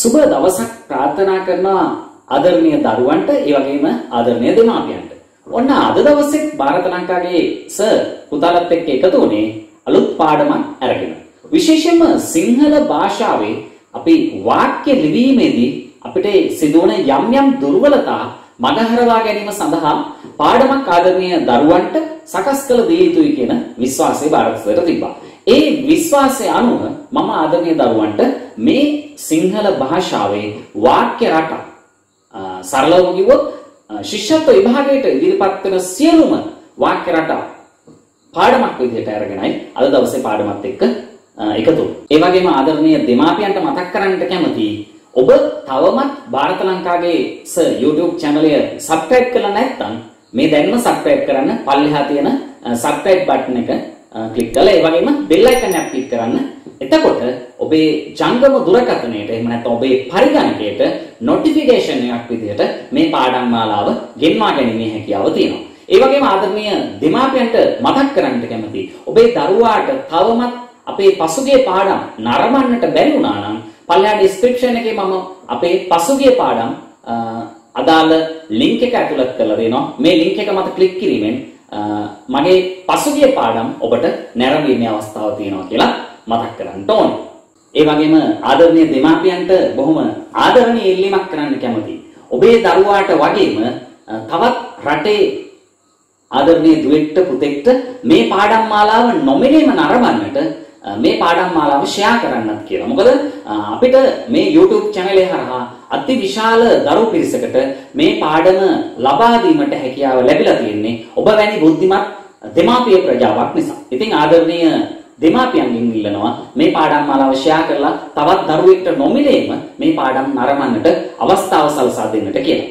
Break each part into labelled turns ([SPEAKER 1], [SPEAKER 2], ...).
[SPEAKER 1] සුබ දවසක් ප්‍රාර්ථනා කරනවා ආදරණීය දරුවන්ට ඒ වගේම ආදරණීය දෙමාපියන්ට. ඔන්න අද දවසේ ಭಾರತ ලංකාවේ සර් පුතාලත් එක්ක එකතු වුණේ අලුත් පාඩමක් අරගෙන. විශේෂයෙන්ම සිංහල භාෂාවේ අපි වාක්‍ය ලිවීමේදී අපිට සිදුවන යම් යම් දුර්වලතා මගහරවා ගැනීම සඳහා පාඩමක් ආදරණීය දරුවන්ට සකස් කළ දිය යුතුයි කියන විශ්වාසය ಭಾರತ සර් තිබ්බා. ඒ විශ්වාසය අනුව මම අද මේ දරුවන්ට මේ සිංහල භාෂාවේ වාක්‍ය රටා සරලව කිව්වොත් ශිෂ්‍යත්ව විභාගයට ඉදිරිපත් වෙන සියලුම වාක්‍ය රටා පාඩමක් විදිහට අරගෙනයි අද දවසේ පාඩමත් එක්ක එකතු. ඒ වගේම ආදරණීය දෙමාපියන්ට මතක් කරන්නට කැමතියි ඔබ තවමත් ಭಾರತ ලංකාවේ ස YouTube channel එක subscribe කරලා නැත්නම් මේ දැන්ම subscribe කරන්න පල්ලෙහා තියෙන subscribe button එක ක්ලික් කරලා ඒ වගේම බෙල් අයිකන් එකක් ක්ලික් කරන්න. එතකොට ඔබේ ජංගම දුරකථනයට එහෙම නැත්නම් ඔබේ පරිගණකයට notification එකක් විදිහට මේ පාඩම් මාලාව ගෙන්වා ගැනීමේ හැකියාව තියෙනවා. ඒ වගේම ආදරණීය දෙමාපියන්ට මතක් කරන්නට කැමතියි. ඔබේ දරුවාට තවමත් අපේ පසුගිය පාඩම් නරඹන්නට බැරි වුණා නම් පල්ලෙහා description එකේ මම අපේ පසුගිය පාඩම් අදාළ ලින්ක් එක ඇතුළත් කරලා දෙනවා. මේ ලින්ක් එක මත ක්ලික් කිරීමෙන් මගේ පසුගිය පාඩම් ඔබට නැරඹීමේ අවස්ථාව තියෙනවා කියලා මතක් කරන්න ඕනේ. ඒ වගේම ආදරණීය දෙමාපියන්ට බොහොම ආදරණීය ඉල්ලීමක් කරන්න කැමතියි. ඔබේ දරුවාට වගේම තවත් රටේ ආදරණීය දුවෙක්ට පුතෙක්ට මේ පාඩම් මාලාව නොමිලේම නරඹන්නට මේ පාඩම් මාලාව ෂෙයා කරන්නත් කියලා. මොකද අපිට මේ YouTube channel හරහා අතිවිශාල දරු පිරිසකට මේ පාඩම ලබා දීමට හැකියාව ලැබිලා තියෙන්නේ ඔබ වැනි බුද්ධිමත් දෙමාපිය ප්‍රජාවක් නිසා. ඉතින් ආදරණීය දෙමාපියන්ගෙන් ඉල්ලනවා මේ පාඩම් මාලාව ෂෙයා කරලා තවත් දරුවෙක්ට නොමිලේම මේ පාඩම් නරඹන්නට අවස්ථාව සලසා දෙන්නට කියලා.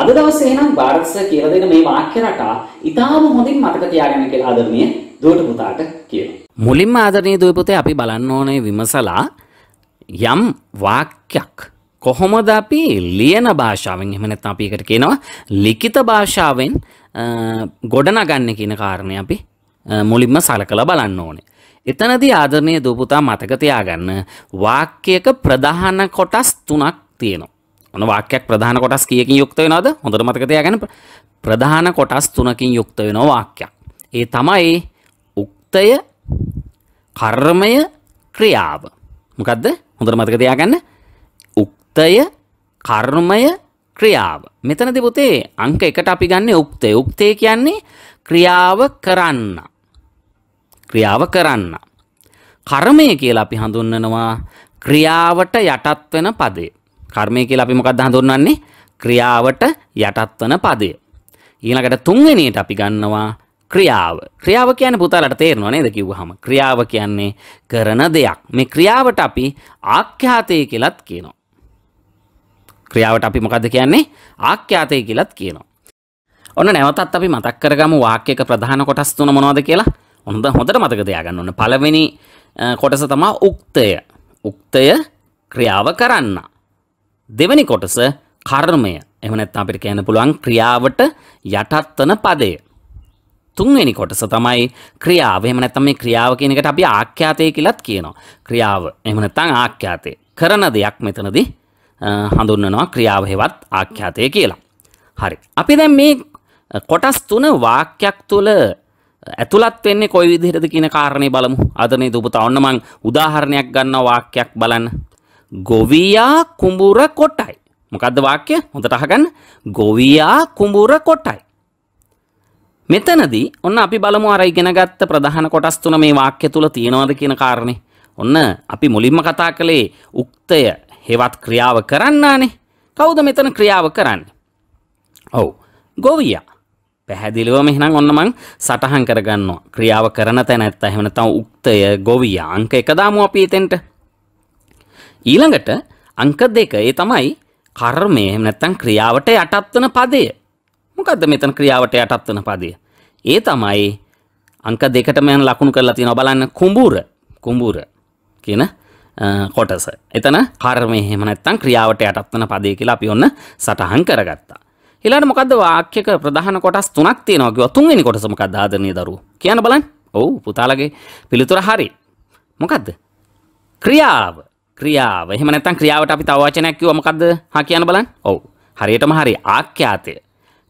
[SPEAKER 1] අද දවසේ එහෙනම් වාරක්ස කියලා දෙන මේ වාක්‍ය රටා ඉතාම හොඳින් මතක තියාගන්න කියලා ආදරණීය දුවට පුතාට කියනවා. මුලින්ම ආදරණීය දුවේ පුතේ අපි බලන්න ඕනේ විමසලා යම් වාක්‍යයක් කොහොමද අපි ලියන භාෂාවෙන් එහෙම නැත්නම් අපි එකට කියනවා ලිඛිත භාෂාවෙන් ගොඩනගන්නේ කියන කාරණේ අපි මුලින්ම සලකලා බලන්න ඕනේ. එතනදී ආදරණීය දූපුතා මතක තියාගන්න වාක්‍යයක ප්‍රධාන කොටස් තුනක් තියෙනවා. ඔන්න වාක්‍යයක් ප්‍රධාන කොටස් කීයකින් යුක්ත වෙනවද? හොඳට මතක තියාගන්න. ප්‍රධාන කොටස් තුනකින් යුක්ත වෙනවා වාක්‍යයක්. ඒ තමයි උක්තය, කර්මය, ක්‍රියාව. මොකද්ද? හොඳට මතක තියාගන්න. උක්තය කර්මය ක්‍රියාව. මෙතනදි පුතේ අංක එකට අපි ගන්න උක්තය. උක්තය කියන්නේ ක්‍රියාව කරන්න. ක්‍රියාව කරන්න. කර්මය කියලා අපි හඳුන්වනවා ක්‍රියාවට යටත් වෙන පදේ. කර්මය කියලා අපි මොකක්ද හඳුන්වන්නේ? ක්‍රියාවට යටත් වෙන පදේ. ඊළඟට තුන්වෙනියට අපි ගන්නවා ක්‍රියාව. ක්‍රියාව කියන්නේ පුතාලට තේරෙනව නේද කිව්වහම. ක්‍රියාව කියන්නේ කරන දෙයක්. මේ ක්‍රියාවට අපි ආඛ්‍යාතය කියලාත් කියනවා. ක්‍රියාවට අපි මොකද කියන්නේ ආඛ්‍යාතය කියලත් කියනවා. ඔන්න නැවතත් අපි මතක් කරගමු වාක්‍යයක ප්‍රධාන කොටස් තුන මොනවද කියලා. හොඳ හොඳට මතක තියාගන්න ඕන. පළවෙනි කොටස තමයි උක්තය. උක්තය ක්‍රියාව කරන්න. දෙවෙනි කොටස කර්මය. එහෙම නැත්නම් අපිට කියන්න පුළුවන් ක්‍රියාවට යටත්වන පදය. තුන්වෙනි කොටස තමයි ක්‍රියාව. එහෙම නැත්නම් මේ ක්‍රියාව කියන එකට අපි ආඛ්‍යාතය කියලාත් කියනවා. ක්‍රියාව. එහෙම නැත්නම් ආඛ්‍යාතය. කරන දෙයක් මෙතනදී හඳුන්වනවා ක්‍රියාව හෙවත් ආඛ්‍යාතය කියලා. හරි. අපි දැන් මේ කොටස් තුන වාක්‍යයක් තුළ ඇතුළත් වෙන්නේ කොයි විදිහටද කියන කාරණේ බලමු. ආදරණීය දුපුතා ඔන්න මං උදාහරණයක් ගන්නවා වාක්‍යයක් බලන්න. ගොවියා කුඹුර කොටයි. මොකද්ද වාක්‍ය? හොඳට අහගන්න. ගොවියා කුඹුර කොටයි. මෙතනදී ඔන්න අපි බලමු අර ඉගෙනගත්ත ප්‍රධාන කොටස් තුන මේ වාක්‍ය තුල තියෙනවද කියන කාරණේ. ඔන්න අපි මුලින්ම කතා කළේ උක්තය හෙවත් ක්‍රියාව කරන්නානේ කවුද මෙතන ක්‍රියාව කරන්න. ඔවු ගොවියා පැහැදිලිව මෙහනම් ඔන්න මං සටහන් කරගන්නවා ක්‍රියාව කරන තැනැත්ත හෙමන තව උක්තය ගොවියා අංක එකදාම අපි එතෙන්ට. ඊළඟට අංක දෙක ඒ තමයි කර්මය නැත්තං ක්‍රියාවට යටත්වන පදය මොකක්ද මෙතන ක්‍රියාවට යටත්වන පදය. ඒ තමයි අංක දෙකට මෙයන් ලකුණු කරලා තියෙනවා බලන්න කුඹුර කුඹුර කියන කොටස. එතන කර්මය එහෙම නැත්නම් ක්‍රියාවට යටත් වෙන පදේ කියලා අපි ඔන්න සටහන් කරගත්තා. ඊළඟට මොකද්ද වාක්‍යක ප්‍රධාන කොටස් තුනක් තියෙනවා කිව්වා. තුන්වෙනි කොටස මොකද්ද ආදරණීය දරුවෝ? කියන්න බලන්න. ඔව් පුතාලගේ පිළිතුර හරි. මොකද්ද? ක්‍රියාව. ක්‍රියාව. එහෙම නැත්නම් ක්‍රියාවට අපි තව වචනයක් කිව්වා මොකද්ද? හා කියන්න බලන්න. ඔව්. හරියටම හරි. ආඛ්‍යාතය.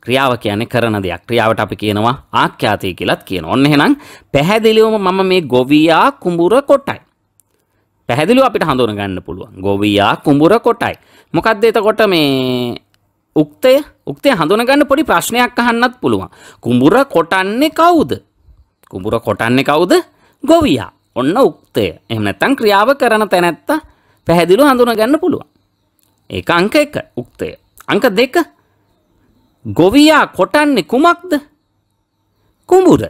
[SPEAKER 1] ක්‍රියාව කියන්නේ කරන දෙයක්. ක්‍රියාවට අපි කියනවා ආඛ්‍යාතය කියලාත් කියනවා. ඔන්න එහෙනම් පැහැදිලිවම මම මේ ගොවියා කුඹුර කොටයි. පැහැදිලිව අපිට හඳුන ගන්න පුළුවන් ගොවියා කුඹුර කොටයි මොකක්ද එතකොට මේ උක්තය උක්තය හඳුනගන්න පොඩි ප්‍රශ්නයක් අහන්නත් පුළුවන් කුඹුර කොටන්නේ කවුද කුඹුර කොටන්නේ කවුද ගොවියා ඔන්න උක්තය එහෙම නැත්නම් ක්‍රියාව කරන තැනැත්ත පැහැදිලිව හඳුනගන්න පුළුවන් ඒක අංක 1 උක්තය අංක 2 ගොවියා කොටන්නේ කුමක්ද කුඹුර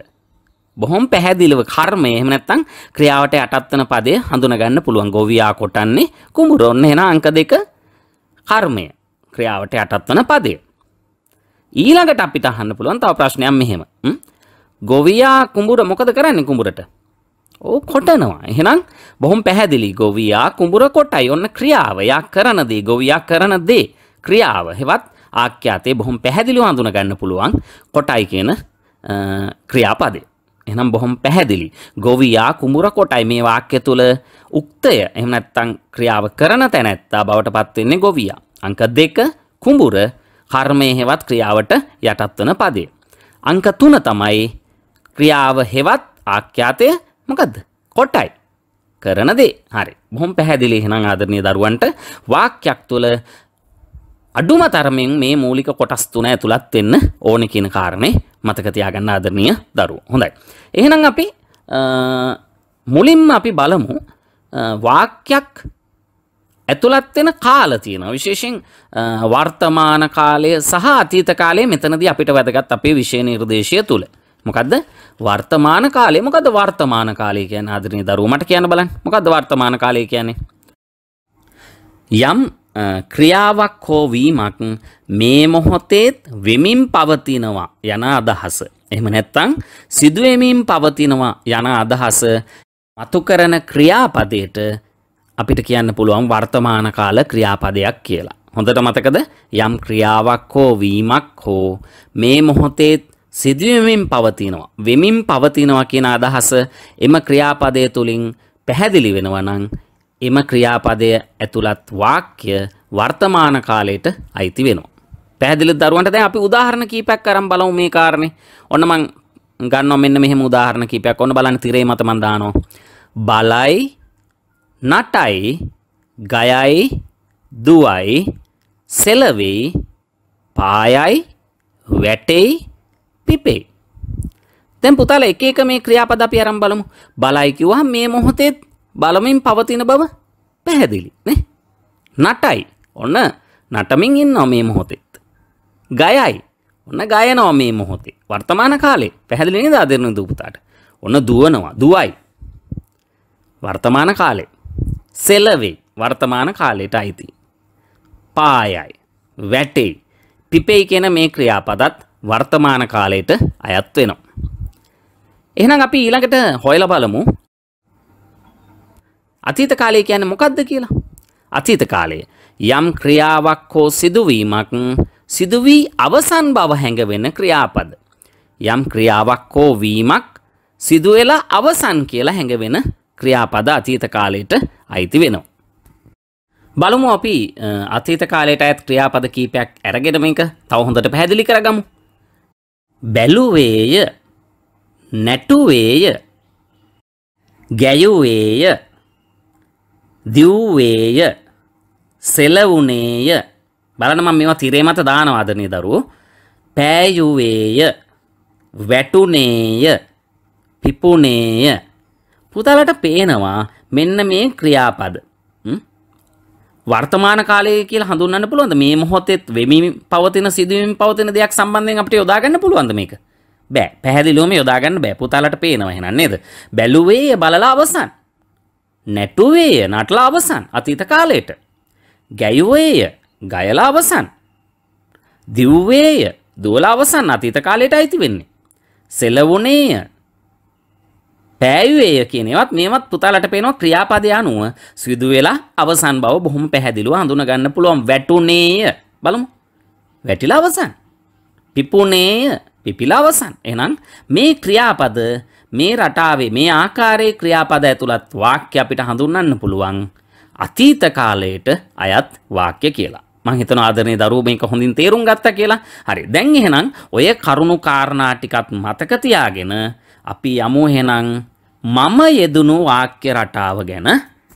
[SPEAKER 1] බොහොම පැහැදිලිව කර්මය එහෙම නැත්නම් ක්‍රියාවට යටත් වෙන පදේ හඳුනගන්න පුළුවන්. ගොවියා කොටන්නේ කුඹුර. ඔන්න එහෙනම් අංක දෙක කර්මය ක්‍රියාවට යටත් වෙන පදේ. ඊළඟට අපිට අහන්න පුළුවන් තව ප්‍රශ්නයක් මෙහෙම. ගොවියා කුඹුර මොකද කරන්නේ කුඹුරට? ඕ කොටනවා. එහෙනම් බොහොම පැහැදිලි ගොවියා කුඹුර කොටයි. ඔන්න ක්‍රියාව. යා කරන දේ ගොවියා කරන දේ ක්‍රියාව. හෙවත් ආඛ්‍යාතේ බොහොම පැහැදිලිව හඳුනගන්න පුළුවන් කොටයි කියන ක්‍රියාපදේ. එහෙනම් බොහොම පැහැදිලි. ගොවියා කුඹුර කොටයි මේ වාක්‍ය තුල උක්තය. එහෙම නැත්නම් ක්‍රියාව කරන තැනැත්තා බවට පත් වෙන්නේ ගොවියා. අංක 2 කුඹුර කර්මයේ හෙවත් ක්‍රියාවට යටත් වන පදේ. අංක 3 තමයි ක්‍රියාව හෙවත් ආඛ්‍යාතය මොකද්ද? කොටයි. කරන දේ. හරි. බොහොම පැහැදිලි. එහෙනම් ආදරණීය දරුවන්ට වාක්‍යයක් තුල අඩුම තරමින් මේ මූලික කොටස් තුන ඇතුළත් වෙන්න ඕනේ කියන කාරණේ මතක තියාගන්න ආදරණීය දරුවෝ. හොඳයි. එහෙනම් අපි මුලින්ම අපි බලමු වාක්‍යයක් ඇතුළත් වෙන කාල තියෙනවා. විශේෂයෙන් වර්තමාන කාලය සහ අතීත කාලය මෙතනදී අපිට වැදගත් අපේ විෂය නිර්දේශය තුල. මොකද්ද? වර්තමාන කාලය. මොකද්ද වර්තමාන කාලය කියන්නේ ආදරණීය දරුවෝ? මට කියන්න බලන්න. මොකද්ද වර්තමාන කාලය කියන්නේ? යම් ක්‍රියාවක් හෝ වීමක් මේ මොහොතේත් වෙමින් පවතිනවා යන අදහස. එහෙම නැත්නම් සිදුවෙමින් පවතිනවා යන අදහස මතු කරන ක්‍රියාපදයට අපිට කියන්න පුළුවන් වර්තමාන කාල ක්‍රියාපදයක් කියලා. හොඳට මතකද? යම් ක්‍රියාවක් හෝ වීමක් හෝ මේ මොහොතේත් සිදුවෙමින් පවතිනවා වෙමින් පවතිනවා කියන අදහස එම ක්‍රියාපදය තුලින් පැහැදිලි වෙනවා නම් එම ක්‍රියාපදය ඇතුළත් වාක්‍ය වර්තමාන කාලයට අයිති වෙනවා. පැහැදිලිද දරුවන්ට දැන් අපි උදාහරණ කීපයක් අරන් බලමු මේ කාරණේ. ඔන්න මං ගන්නවා මෙන්න මෙහෙම උදාහරණ කීපයක්. ඔන්න බලන්න තිරේ මත මං දානවා. බලයි, නටයි, ගයයි, දුවයි, සෙලවෙයි, පායයි, වැටෙයි, පිපෙයි. දැන් පුතාලා එක එක මේ ක්‍රියාපද අපි අරන් බලමු. බලයි කිව්වහම මේ මොහොතේ බලමින් පවතින බව පැහැදිලි නේ නටයි ඔන්න නටමින් ඉන්නවා මේ මොහොතෙත් ගයයි ඔන්න ගයනවා මේ මොහොතේ වර්තමාන කාලේ පැහැදිලි නේද ආදරණ දූපතාට ඔන්න දුවනවා දුවයි වර්තමාන කාලේ සෙලවේ වර්තමාන කාලයට අයිති පායයි වැටේ පිපෙයි කියන මේ ක්‍රියාපදත් වර්තමාන කාලයට අයත් වෙනවා එහෙනම් අපි ඊළඟට හොයලා බලමු අතීත කාලය කියන්නේ මොකද්ද කියලා. අතීත කාලය යම් ක්‍රියාවක් හෝ සිදුවීමක් සිදු වී අවසන් බව හැඟවෙන ක්‍රියාපද. යම් ක්‍රියාවක් හෝ වීමක් සිදු වෙලා අවසන් කියලා හැඟවෙන ක්‍රියාපද අතීත කාලයට අයිති වෙනවා. බලමු අපි අතීත කාලයට අයත් ක්‍රියාපද කීපයක් අරගෙන මේක තව හොඳට පැහැදිලි කරගමු. බැලුවේය, නැටුවේය, ගැයුවේය දිව්වේය සෙලවුනේය බලන මම මේවා තිරේ මත දානවාද නේ දරුවෝ පෑයුවේය වැටුනේය පිපුනේය පුතාලට පේනවා මෙන්න මේ ක්‍රියාපද වර්තමාන කාලයේ කියලා හඳුන්වන්න පුළුවන්ද මේ මොහොතෙත් වෙමින් පවතින සිදුවීම් පවතින දෙයක් සම්බන්ධයෙන් අපිට යොදා ගන්න පුළුවන්ද මේක බෑ පැහැදිලිවම යොදා ගන්න බෑ පුතාලට පේනවා එහෙනම් නේද බැලුවේ බලලා අවසන් නැටුවේය නටලා අවසන් අතීත කාලයට. ගැයුවේය ගයලා අවසන්. දිව්වේය දුවලා අවසන් අතීත කාලයට අයිති වෙන්නේ. සෙලවුණේය පෑයුවේය කියනවත් මේවත් පුතාලට පේනවා ක්‍රියාපදය අනුව සිදු වෙලා අවසන් බව බොහොම පැහැදිලිව හඳුන ගන්න පුළුවන් වැටුනේය බලමු වැටිලා අවසන් පිපුණේය පිපිලා අවසන් එහෙනම් මේ ක්‍රියාපද මේ රටාවේ මේ ආකාරයේ ක්‍රියාපද ඇතුළත් වාක්‍ය අපිට හඳුන්වන්න පුළුවන් අතීත කාලයට අයත් වාක්‍ය කියලා. මං හිතනවා ආදරණීය දරුවෝ මේක හොඳින් තේරුම් ගත්තා කියලා. හරි. දැන් එහෙනම් ඔය කරුණු කාරණා ටිකත් මතක තියාගෙන අපි යමු එහෙනම් මම යෙදුණු වාක්‍ය රටාව ගැන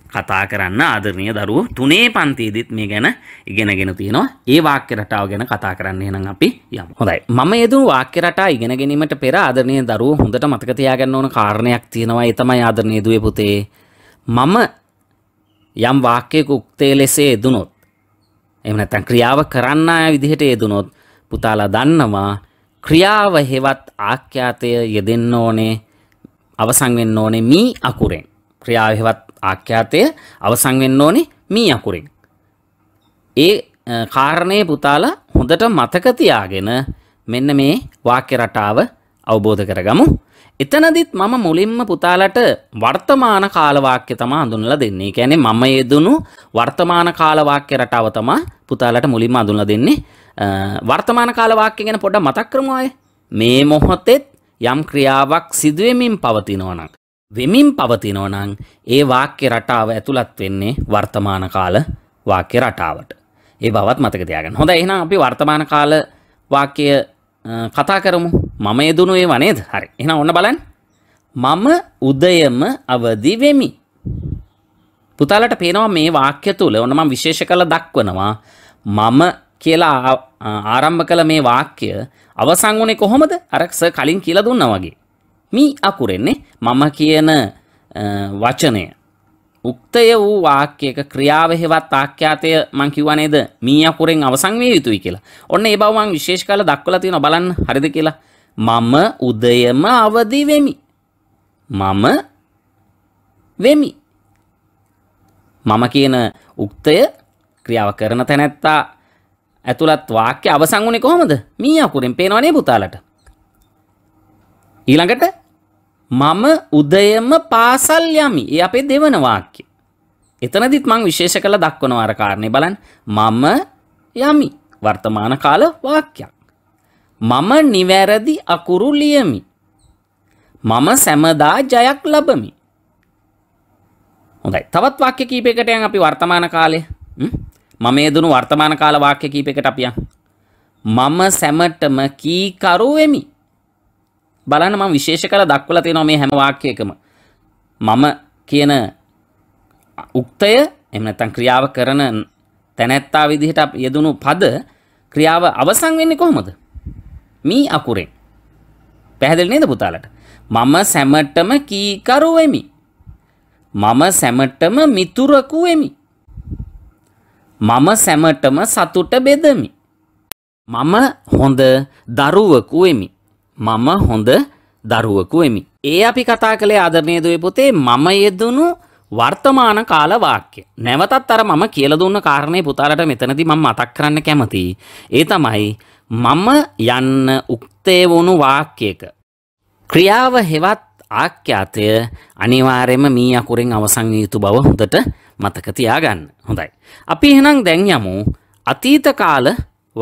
[SPEAKER 1] කතා කරන්න ආදරණීය දරුවෝ තුනේ පන්තියේදීත් මේ ගැන ඉගෙනගෙන තියෙනවා. ඒ වාක්‍ය රටාව ගැන කතා කරන්න එහෙනම් අපි යමු. හොඳයි. මම යෙදුණු වාක්‍ය රටා ඉගෙන ගැනීමට පෙර ආදරණීය දරුවෝ හොඳට මතක තියාගන්න ඕන කාරණයක් තියෙනවා. ඒ තමයි ආදරණීය දුවේ පුතේ. මම යම් වාක්‍යයක උක්තේ ලෙස යෙදුනොත් එහෙම නැත්නම් ක්‍රියාව කරන්න ආය විදිහට යෙදුනොත් පුතාලා දන්නවා ක්‍රියාව හෙවත් ආඛ්‍යාතය යෙදෙන්න ඕනේ අවසන් වෙන්න ඕනේ මී අකුරෙන්. ක්‍රියාව හෙවත් ආඛ්‍යාතය අවසන් වෙන්න ඕනේ මී අකුරින්. ඒ කාරණය පුතාලා හොඳට මතක තියාගෙන මෙන්න මේ වාක්‍ය රටාව අවබෝධ කරගමු. එතනදිත් මම මුලින්ම පුතාලට වර්තමාන කාල වාක්‍ය තමයි හඳුන්වලා දෙන්නේ. කියන්නේ මම යෙදුණු වර්තමාන කාල වාක්‍ය රටාව තමයි පුතාලට මුලින්ම හඳුන්වලා දෙන්නේ. වර්තමාන කාල වාක්‍ය ගැන පොඩ්ඩක් මතක් කරමු ආයේ. මේ මොහොතේ යම් ක්‍රියාවක් සිදුවෙමින් පවතිනවා නම් වෙමින් පවතිනෝනං ඒ වාක්‍ය රටාව ඇතුළත් වෙන්නේ වර්තමාන කාල වාක්‍ය රටාවට ඒ බවත් මතක තියාගන්න. හොඳ එහෙනම් අපි වර්තමාන කාල වාක්‍ය කතා කරමු. මම යෙදුණු ඒවා නේද? හරි. එහෙනම් ඔන්න බලන්න. මම උදයම අවදි වෙමි. පුතාලට පේනවා මේ වාක්‍ය තුල ඔන්න මම විශේෂ කළ දක්වනවා. මම කියලා ආරම්භ කළ මේ වාක්‍ය අවසන් වුණේ කොහොමද? අර කලින් කියලා දුන්නා වගේ. මී අකුරෙන්නේ මම කියන වචනය උක්තය වූ වාක්‍යයක ක්‍රියාව හෙවත් ආඛ්‍යාතය මං කිව්වා නේද මී අකුරෙන් අවසන් විය යුතුයි කියලා. ඔන්න ඒ බව මං විශේෂ කාලේ දක්වලා තියෙනවා බලන්න හරිද කියලා. මම උදයම අවදි වෙමි. මම වෙමි. මම කියන උක්තය ක්‍රියාව කරන තැනැත්තා ඇතුළත් වාක්‍ය අවසන් වුණේ කොහොමද? මී අකුරෙන් පේනවනේ පුතාලට. ඊළඟට මම උදයම පාසල් යමි. ඒ අපේ දෙවන වාක්‍ය. එතනදිත් මං විශේෂ කළ දක්වනවා අර කාරණේ බලන්න. මම යමි. වර්තමාන කාල වාක්‍යයක්. මම නිවැරදි අකුරු ලියමි. මම සැමදා ජයක් ලබමි. හොඳයි. තවත් වාක්‍ය කීපයකට යන් අපි වර්තමාන කාලේ. මම යෙදුණු වර්තමාන කාල වාක්‍ය කීපයකට අපි යන්. මම සැමටම කීකරු වෙමි. බලන්න මම විශේෂ කරලා දක්වලා තියෙනවා මේ හැම වාක්‍යයකම මම කියන උක්තය එහෙම නැත්නම් ක්‍රියාව කරන තැනැත්තා විදිහට යෙදුණු පද ක්‍රියාව අවසන් වෙන්නේ කොහොමද? මී අකුරෙන්. පැහැදිලි නේද පුතාලට? මම සැමටම කීකරු වෙමි. මම සැමටම මිතුරකු වෙමි. මම සැමටම සතුට බෙදමි. මම හොඳ දරුවෙකු වෙමි. මම හොඳ දරුවකු වෙමි. ඒ අපි කතා කළේ ආදරණය දුවේ පොතේ මම යෙදුණු වර්තමාන කාල වාක්‍ය. නැවතත් අර මම කියලා දුන්න කාරණේ පුතාලට මෙතනදී මම මතක් කරන්න කැමතියි. ඒ තමයි මම යන්න උක්තේ වුණු වාක්‍යයක ක්‍රියාව හෙවත් ආඛ්‍යාතය අනිවාර්යයෙන්ම මී අකුරෙන් අවසන් යුතු බව හොඳට මතක තියාගන්න. හොඳයි. අපි එහෙනම් දැන් යමු අතීත කාල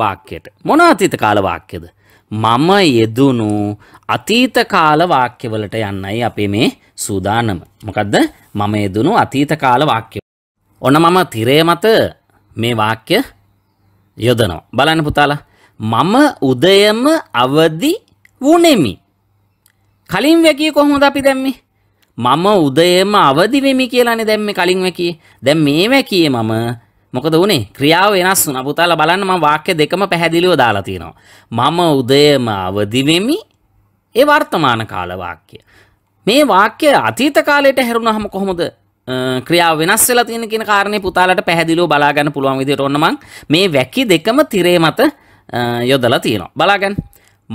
[SPEAKER 1] වාක්‍යයට. මොන අතීත කාල වාක්‍යද? මම යෙදුණු අතීතකාල වාක්‍යවලට යන්නයි අපේ මේ සූදානම. මොකක්ද මම යෙදුණු අතීතකාල වාක්‍ය. ඔන්න මම තිරේ මත මේ වාක්‍ය යොදනවා. බලන්න පුතාලා. මම උදයම අවදි වුණෙමි. කලින් වැකිය කොහොමද අපි දැම්මේ? මම උදයම අවදි වෙමි කියලානේ දැම්මේ කලින් වැකියේ. දැන් මේ වැකියේ මම මොකද උනේ ක්‍රියාව වෙනස් වුණා. පුතාලා බලන්න මම වාක්‍ය දෙකම පැහැදිලිව දාලා තියෙනවා. මම උදයම අවදි වෙමි. ඒ වර්තමාන කාල වාක්‍ය. මේ වාක්‍ය අතීත කාලයට හැරුණාම කොහොමද ක්‍රියාව වෙනස් වෙලා තියෙන කියන කාරණේ පුතාලට පැහැදිලිව බලා ගන්න පුළුවන් විදිහට ඔන්න මං මේ වැකි දෙකම tire මත යොදලා තියෙනවා. බලා ගන්න.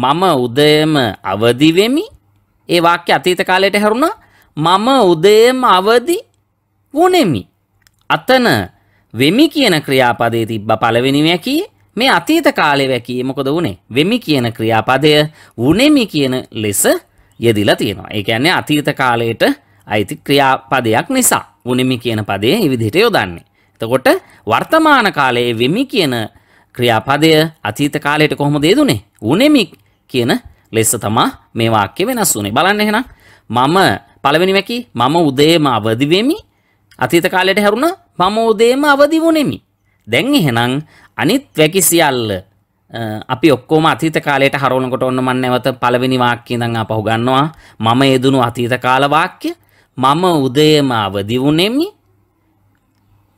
[SPEAKER 1] මම උදයම අවදි වෙමි. ඒ වාක්‍ය අතීත කාලයට හැරුණා. මම උදයම අවදි වුනේමි. අතන වෙමි කියන ක්‍රියාපදයේ තිබ්බ පළවෙනි වැකිය මේ අතීත කාලේ වැකියේ මොකද වුනේ? වෙමි කියන ක්‍රියාපදය වුනේමි කියන ලෙස යෙදිලා තියෙනවා. ඒ කියන්නේ අතීත කාලයට අයිති ක්‍රියාපදයක් නිසා වුනේමි කියන පදේ මේ විදිහට යොදන්නේ. එතකොට වර්තමාන කාලයේ වෙමි කියන ක්‍රියාපදය අතීත කාලයට කොහොමද යෙදුනේ? වුනේමි කියන ලෙස තමයි මේ වාක්‍ය වෙනස් වුනේ. බලන්න එහෙනම් මම පළවෙනි වැකි මම උදේම අවදි වෙමි. අතීත කාලයට හැරුණා පමෝදේම අවදි වුනෙමි. දැන් එහෙනම් අනිත් වැකි සියල්ල අපි ඔක්කොම අතීත කාලයට හරවනකොට ඔන්න මම නැවත පළවෙනි වාක්‍යය ඉඳන් ආපහු ගන්නවා. මම යෙදුණු අතීත කාල වාක්‍ය. මම උදේම අවදි වුනෙමි.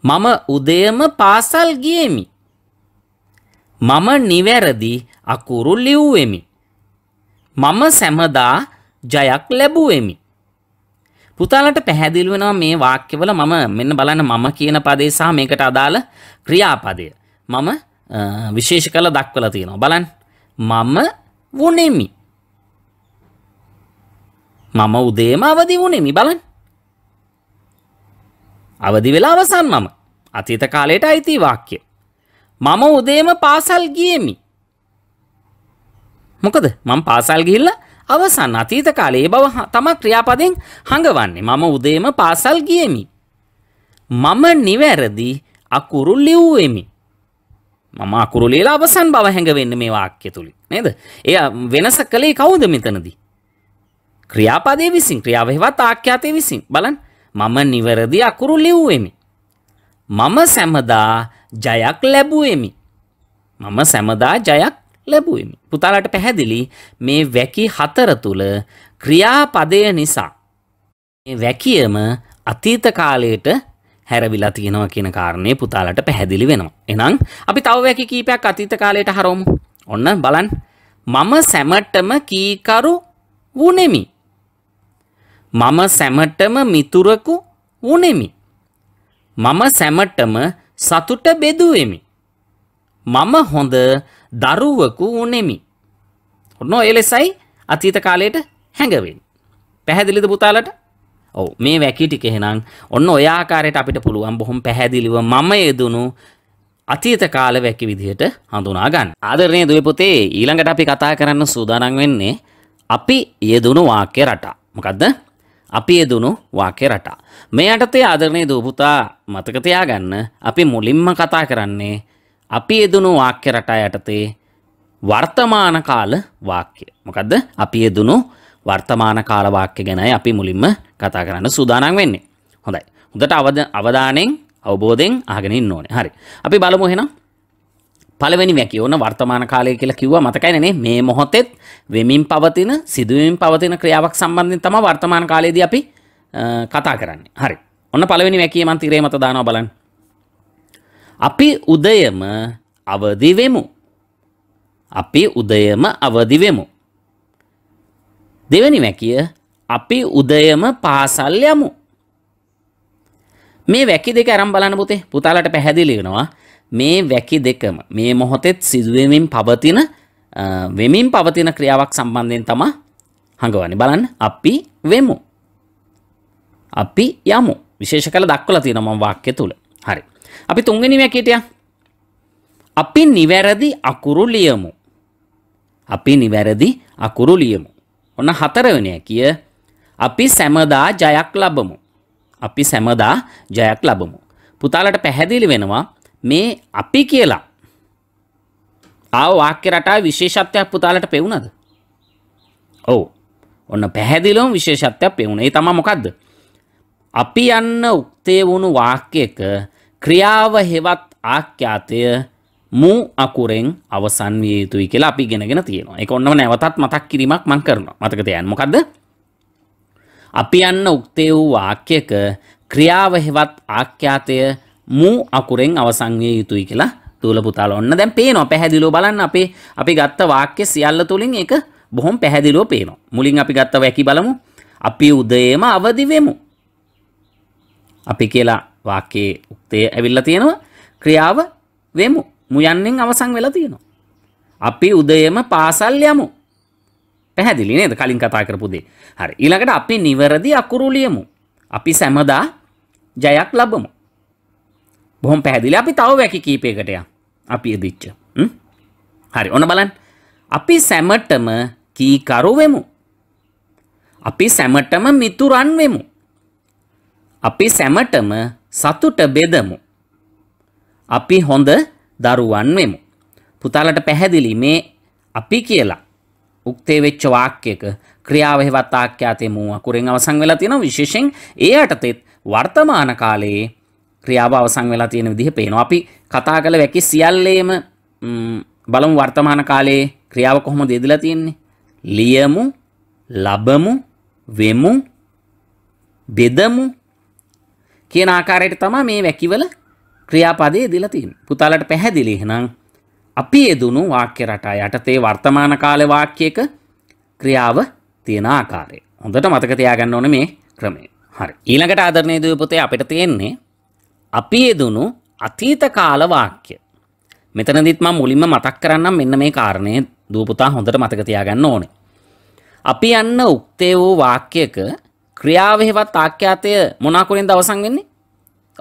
[SPEAKER 1] මම උදේම පාසල් ගියෙමි. මම නිවැරදි අකුරු ලිව්වෙමි. මම සැමදා ජයක් ලැබුවෙමි. පුතාලට පැහැදිලි වෙනවා මේ වාක්‍යවල මම මෙන්න බලන්න මම කියන පදේ සහ මේකට අදාළ ක්‍රියාපදය. මම විශේෂ කරලා දක්වලා තියෙනවා. බලන්න. මම වුනේමි. මම උදේම අවදි වුනේමි බලන්න. අවදි වෙලා අවසන් මම. අතීත කාලයට අයිති වාක්‍ය. මම උදේම පාසල් ගියෙමි. මොකද මම පාසල් ගිහිල්ලා අවසන් අතීත කාලයේ බව තම ක්‍රියාපදෙන් හඟවන්නේ මම උදේම පාසල් ගියමි. මම නිවැරදි අකුරු ලිව්වෙමි. මම අකුරු ලියලා අවසන් බව හැඟවෙන්නේ මේ වාක්‍ය තුලින් නේද? එය වෙනස කළේ කවුද මෙතනදී? ක්‍රියාපදයේ විසින් ක්‍රියාව හේවත් ආඛ්‍යාතයේ විසින් බලන්න මම නිවැරදි අකුරු ලිව්වෙමි. මම සැමදා ජයක් ලැබුවෙමි. මම සැමදා ජයක් ලැබුවමි. පුතාලට පැහැදිලි මේ වැකි හතර තුළ ක්‍රියාපදය නිසා. වැකියම අතීත කාලයට හැරවිලා තියෙනවා කියන කාරණය පුතාලට පැහැදිලි වෙනවා. එනම් අපි තව වැකි කීපයක් අතීත කාලයට හරෝම් ඔන්න බලන් මම සැමටම කීකරු වුනෙමි. මම සැමටම මිතුරකු වුනෙමි. මම සැමටම සතුට බෙදුවෙමි. මම හොඳ දරුවකු උනෙමි. ඔන්න එලෙසයි අතීත කාලයට හැඟවෙන්. පැහැදිලිද පුතාලට ඔව මේ වැකිටික එහෙනම් ඔන්න ඔයාකාරයට අපිට පුළුවන් බොහොම පැහැදිලිව මම යෙදුණු අතීත කාල වැකි විදිහට හඳුනා ගන්න. ආදරණීය දුවේ පුතේ ඊළඟට අපි කතා කරන්න සූදානම් වෙන්නේ අපි යෙදුණු වාක්‍ය රටා. මොකද්ද? අපි යෙදුණු වාක්‍ය රටා. මේ යටතේ ආදරණීය දුව පුතා මතක තියාගන්න අපි මුලින්ම කතා කරන්නේ අපි යෙදුණු වාක්‍ය රටා යටතේ වර්තමාන කාල වාක්‍ය. මොකද්ද? අපි යෙදුණු වර්තමාන කාල වාක්‍ය ගැනයි අපි මුලින්ම කතා කරන්න සූදානම් වෙන්නේ. හොඳයි. හොඳට අවධානයෙන් අවබෝධයෙන් අහගෙන ඉන්න ඕනේ. හරි. අපි බලමු එහෙනම්. පළවෙනි වැකිය ඕන වර්තමාන කාලය කියලා කිව්වා මතකයි නේ මේ මොහොතෙත් වෙමින් පවතින සිදුවමින් පවතින ක්‍රියාවක් සම්බන්ධයෙන් තමයි වර්තමාන කාලයේදී අපි කතා කරන්නේ. හරි. ඔන්න පළවෙනි වැකිය මන් තිරේ මත දානවා බලන්න. අපි උදයම අවදිවෙමු. අපි උදයම අවදිවෙමු. දෙවැනි වැකිය අපි උදයම පාසල් යමු. මේ වැකි දෙක අරම් බලන්න පුතේ පුතාලට පැහැදිලි වෙනවා මේ වැකි දෙකම මේ මොහොතෙත් සිදුවෙමින් පවතින වෙමින් පවතින ක්‍රියාවක් සම්බන්ධයෙන් තමයි හඟවන්නේ බලන්න අපි වෙමු අපි යමු විශේෂ කළ දක්වලා තියෙනවා මම වාක්‍ය තුල හරි අපි තුන්වෙනි වැකීටයක් අපි නිවැරදි අකුරු ලියමු. අපි නිවැරදි අකුරු ලියමු. ඔන්න හතරවෙනි කිය අපි සැමදා ජයක් ලබමු. අපි සැමදා ජයක් ලබමු. පුතාලට පැහැදිලි වෙනවා මේ අපි කියලා. ආව වාක්‍ය රටාවේ විශේෂත්වයක් පුතාලට පෙවුනද? ඔව්. ඔන්න පැහැදිලිවම විශේෂත්වයක් පෙවුනේ. ඒ තමයි මොකද්ද? අපි යන්න උක්තේ වුණු වාක්‍යයක ක්‍රියාව හෙවත් ආඛ්‍යාතය මූ අකුරෙන් අවසන් විය යුතුයි කියලා අපි ඉගෙනගෙන තියෙනවා. ඒක ඔන්නම නැවතත් මතක් කිරීමක් මම කරනවා. මතක තියාගන්න. මොකද්ද? අපි යන්න උක්තේ වූ වාක්‍යයක ක්‍රියාව හෙවත් ආඛ්‍යාතය මූ අකුරෙන් අවසන් විය යුතුයි කියලා තුල පුතාලා ඔන්න දැන් පේනවා. පැහැදිලිව බලන්න අපේ අපි ගත්ත වාක්‍ය සියල්ල තුලින් ඒක බොහොම පැහැදිලිව පේනවා. මුලින් අපි ගත්ත වැකි බලමු. අපි උදේම අවදි වෙමු. අපි කියලා වාක්‍යයේ උක්තය ඇවිල්ලා තියෙනවා ක්‍රියාව වෙමු මුයන්නෙන් අවසන් වෙලා තියෙනවා අපි උදයම පාසල් යමු පැහැදිලි නේද කලින් කතා කරපු දේ හරි ඊළඟට අපි නිවැරදි අකුරු ලියමු අපි සැමදා ජයක් ලබමු බොහොම පැහැදිලි අපි තව වැකි කීපයකට යන් අපි එදිච්ච හරි ඔන්න බලන්න අපි සැමටම කීකරු වෙමු අපි සැමටම මිතුරන් වෙමු අපි සැමටම සතුට බෙදමු. අපි හොඳ දරුවන් වෙමු. පුතාලට පැහැදිලි මේ අපි කියලා උක්තේ වෙච්ච වාක්‍යයක ක්‍රියාව හේවත් ආඛ්‍යාතෙමු අකුරෙන් අවසන් වෙලා තියෙනවා විශේෂයෙන් ඒ යටතේත් වර්තමාන කාලයේ ක්‍රියාව අවසන් වෙලා තියෙන විදිහ පේනවා. අපි කතා කළ වැකි සියල්ලේම බලමු වර්තමාන කාලයේ ක්‍රියාව කොහොමද යෙදලා තියෙන්නේ? ලියමු, ලබමු, වෙමු, බෙදමු, කියන ආකාරයට තමයි මේ වැකිවල ක්‍රියාපදයේ දීලා තියෙන්නේ. පුතාලට පැහැදිලි එහෙනම් අපි යෙදුණු වාක්‍ය රටා යටතේ වර්තමාන කාලේ වාක්‍යයක ක්‍රියාව තියෙන ආකාරය. හොඳට මතක තියාගන්න ඕනේ මේ ක්‍රමය. හරි. ඊළඟට ආදරණීය දුවේ පුතේ අපිට තියෙන්නේ අපි යෙදුණු අතීත කාල වාක්‍ය. මෙතනදිත් මම මුලින්ම මතක් කරන්නම් මෙන්න මේ කාරණේ දුව පුතා හොඳට මතක තියාගන්න ඕනේ. අපි යන්න උක්තේ වූ වාක්‍යයක ක්‍රියාව හෙවත් ආඛ්‍යාතය මොන අකුරෙන්ද අවසන් වෙන්නේ?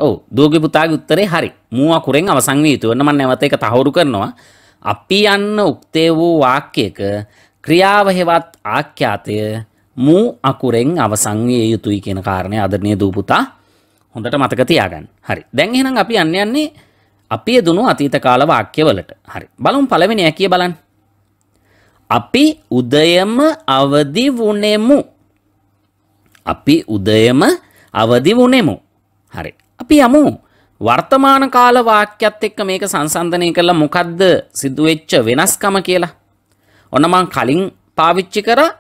[SPEAKER 1] ඔව් දුවගේ පුතාගේ උත්තරේ හරි. මූ අකුරෙන් අවසන් විය යුතු වෙන මම නැවත ඒක තහවුරු කරනවා. අපි යන්න උක්තේ වූ වාක්‍යයක ක්‍රියාව හෙවත් ආඛ්‍යාතය මූ අකුරෙන් අවසන් විය යුතුයි කියන කාරණය ආදරණීය දූපුතා හොඳට මතක තියාගන්න. හරි. දැන් එහෙනම් අපි යන්න යන්නේ අපි යදුණු අතීත කාල වාක්‍යවලට. හරි. බලමු පළවෙනි ඇකිය බලන්න. අපි උදයම අවදි වුණෙමු. අපි උදයම අවදි වුණෙමු. හරි. අපි යමු. වර්තමාන කාල වාක්‍යත් එක්ක මේක සංසන්දනය කරලා මොකද්ද සිදුවෙච්ච වෙනස්කම කියලා. ඔන්න මං කලින් පාවිච්චි කරා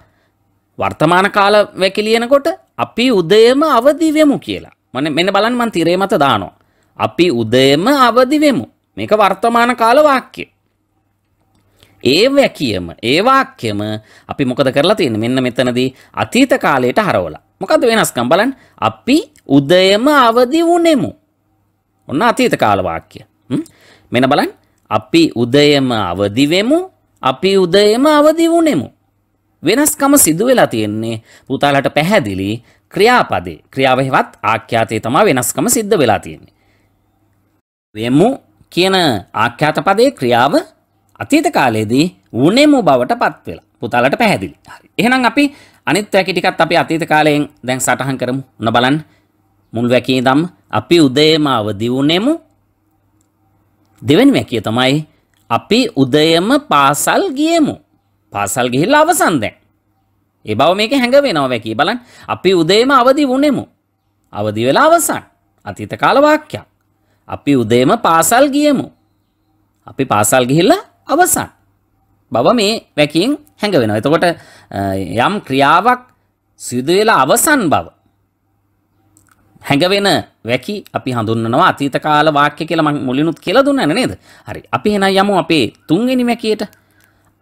[SPEAKER 1] වර්තමාන කාල වැකිලියනකොට අපි උදයම අවදි වෙමු කියලා. මම මෙන්න බලන්න මං තිරේ මත දානවා. අපි උදයම අවදි වෙමු. මේක වර්තමාන කාල වාක්‍යය. ඒ වැකියම ඒ වාක්‍යම අපි මොකද කරලා තියෙන්නේ මෙන්න මෙතනදී අතීත කාලයට හරවලා මොකද වෙනස්කම් බලන් අපි උදයම අවදි වුණෙමු. ඔන්න අතීත කාලවාක්‍ය. මෙන බලන් අපි උදයම අවදිවෙමු අපි උදයම අවදි වුණෙමු. වෙනස්කම සිදු වෙලා තියෙන්නේ පුතාලට පැහැදිලි ක්‍රියාපදේ ක්‍රියාවහිවත් ආඛ්‍යාතය තමා වෙනස්කම සිද්ධ වෙලා තියෙන්නේ. වෙමු කියන ආඛ්‍යාත පදේ ක්‍රියාව අතීත කාලයේදී වුණෙමු බවට පත් වෙලා පුතාලට පැහැදිලි. හරි. එහෙනම් අපි අනිත් වැකි ටිකත් අපි අතීත කාලයෙන් දැන් සටහන් කරමු. ඔන්න බලන්න. මුල් වැකිය ඉඳන් අපි උදේම අවදි වුනේමු. දෙවෙනි වැකිය තමයි අපි උදයම පාසල් ගියෙමු. පාසල් ගිහිල්ලා අවසන් දැන්. ඒ බව මේකේ හැඟ වෙනවා වැකිය බලන්න. අපි උදේම අවදි වුනේමු. අවදි වෙලා අවසන්. අතීත කාල වාක්‍යයක්. අපි උදේම පාසල් ගියෙමු. අපි පාසල් ගිහිල්ලා අවසන්. බව මේ වැකියෙන් හැඟ වෙනවා. එතකොට යම් ක්‍රියාවක් සිදු වෙලා අවසන් බව හැඟ වෙන වැකි අපි හඳුන්වනවා අතීත කාල වාක්‍ය කියලා මම මුලිනුත් කියලා දුන්නා නේද? හරි. අපි එහෙනම් යමු අපේ තුන්වෙනි වැකියට.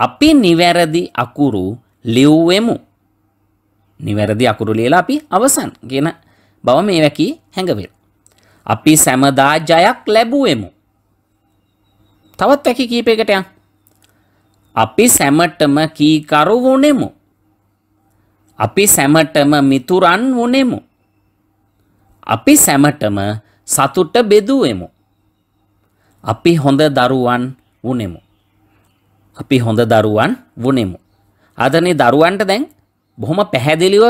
[SPEAKER 1] අපි නිවැරදි අකුරු ලිව්වෙමු. නිවැරදි අකුරු ලියලා අපි අවසන් කියන බව මේ වැකි හැඟවෙනවා. අපි සැමදා ජයක් ලැබුවෙමු. තවත් වැකි කීපයකට යන්න. අපි සැමටම කීකරු වුණෙමු. අපි සැමටම මිතුරන් වුණෙමු. අපි සැමටම සතුට බෙදුවෙමු. අපි හොඳ දරුවන් වුණෙමු. අපි හොඳ දරුවන් වුණෙමු. ආදරණීය දරුවන්ට දැන් බොහොම පැහැදිලිව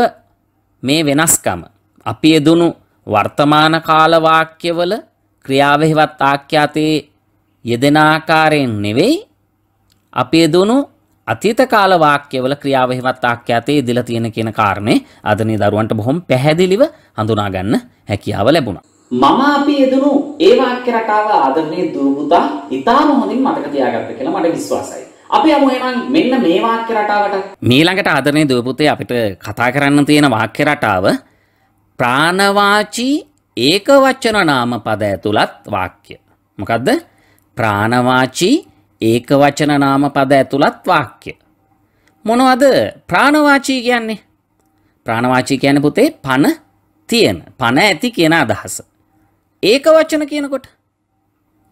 [SPEAKER 1] මේ වෙනස්කම අපි යෙදුණු වර්තමාන කාල වාක්‍යවල ක්‍රියාවෙහිවත් ආඛ්‍යාතේ යෙදෙන ආකාරයෙන් නෙවෙයි අපේ දුණු අතීත කාල වාක්‍යවල ක්‍රියාව හෙවත් ආඛ්‍යාතයේ ඉදලා තියෙන කියන කාරණේ අද මේ දරුවන්ට බොහොම පැහැදිලිව හඳුනා ගන්න හැකියාව ලැබුණා. මම අපි යෙදුණු ඒ වාක්‍ය රටාව ආදරණීය දුරුපුතා ඉතාම හොඳින් මතක තියාගත්ත කියලා මට විශ්වාසයි. අපි යමු එහෙනම් මෙන්න මේ වාක්‍ය රටාවට. මීළඟට ආදරණීය දුරුපුතේ අපිට කතා කරන්න තියෙන වාක්‍ය රටාව ප්‍රාණවාචී ඒකවචන නාම පද ඇතුළත් වාක්‍ය. මොකද්ද? ප්‍රාණවාචී ඒක වචන නාම පද ඇතුළත් වාක්‍ය. මොනවද ප්‍රාණවාචී කියන්නේ. ප්‍රාණවාචී කියන පුතේ පණ තියෙන පණ ඇති කියන අදහස. ඒක වචන කියනකොට.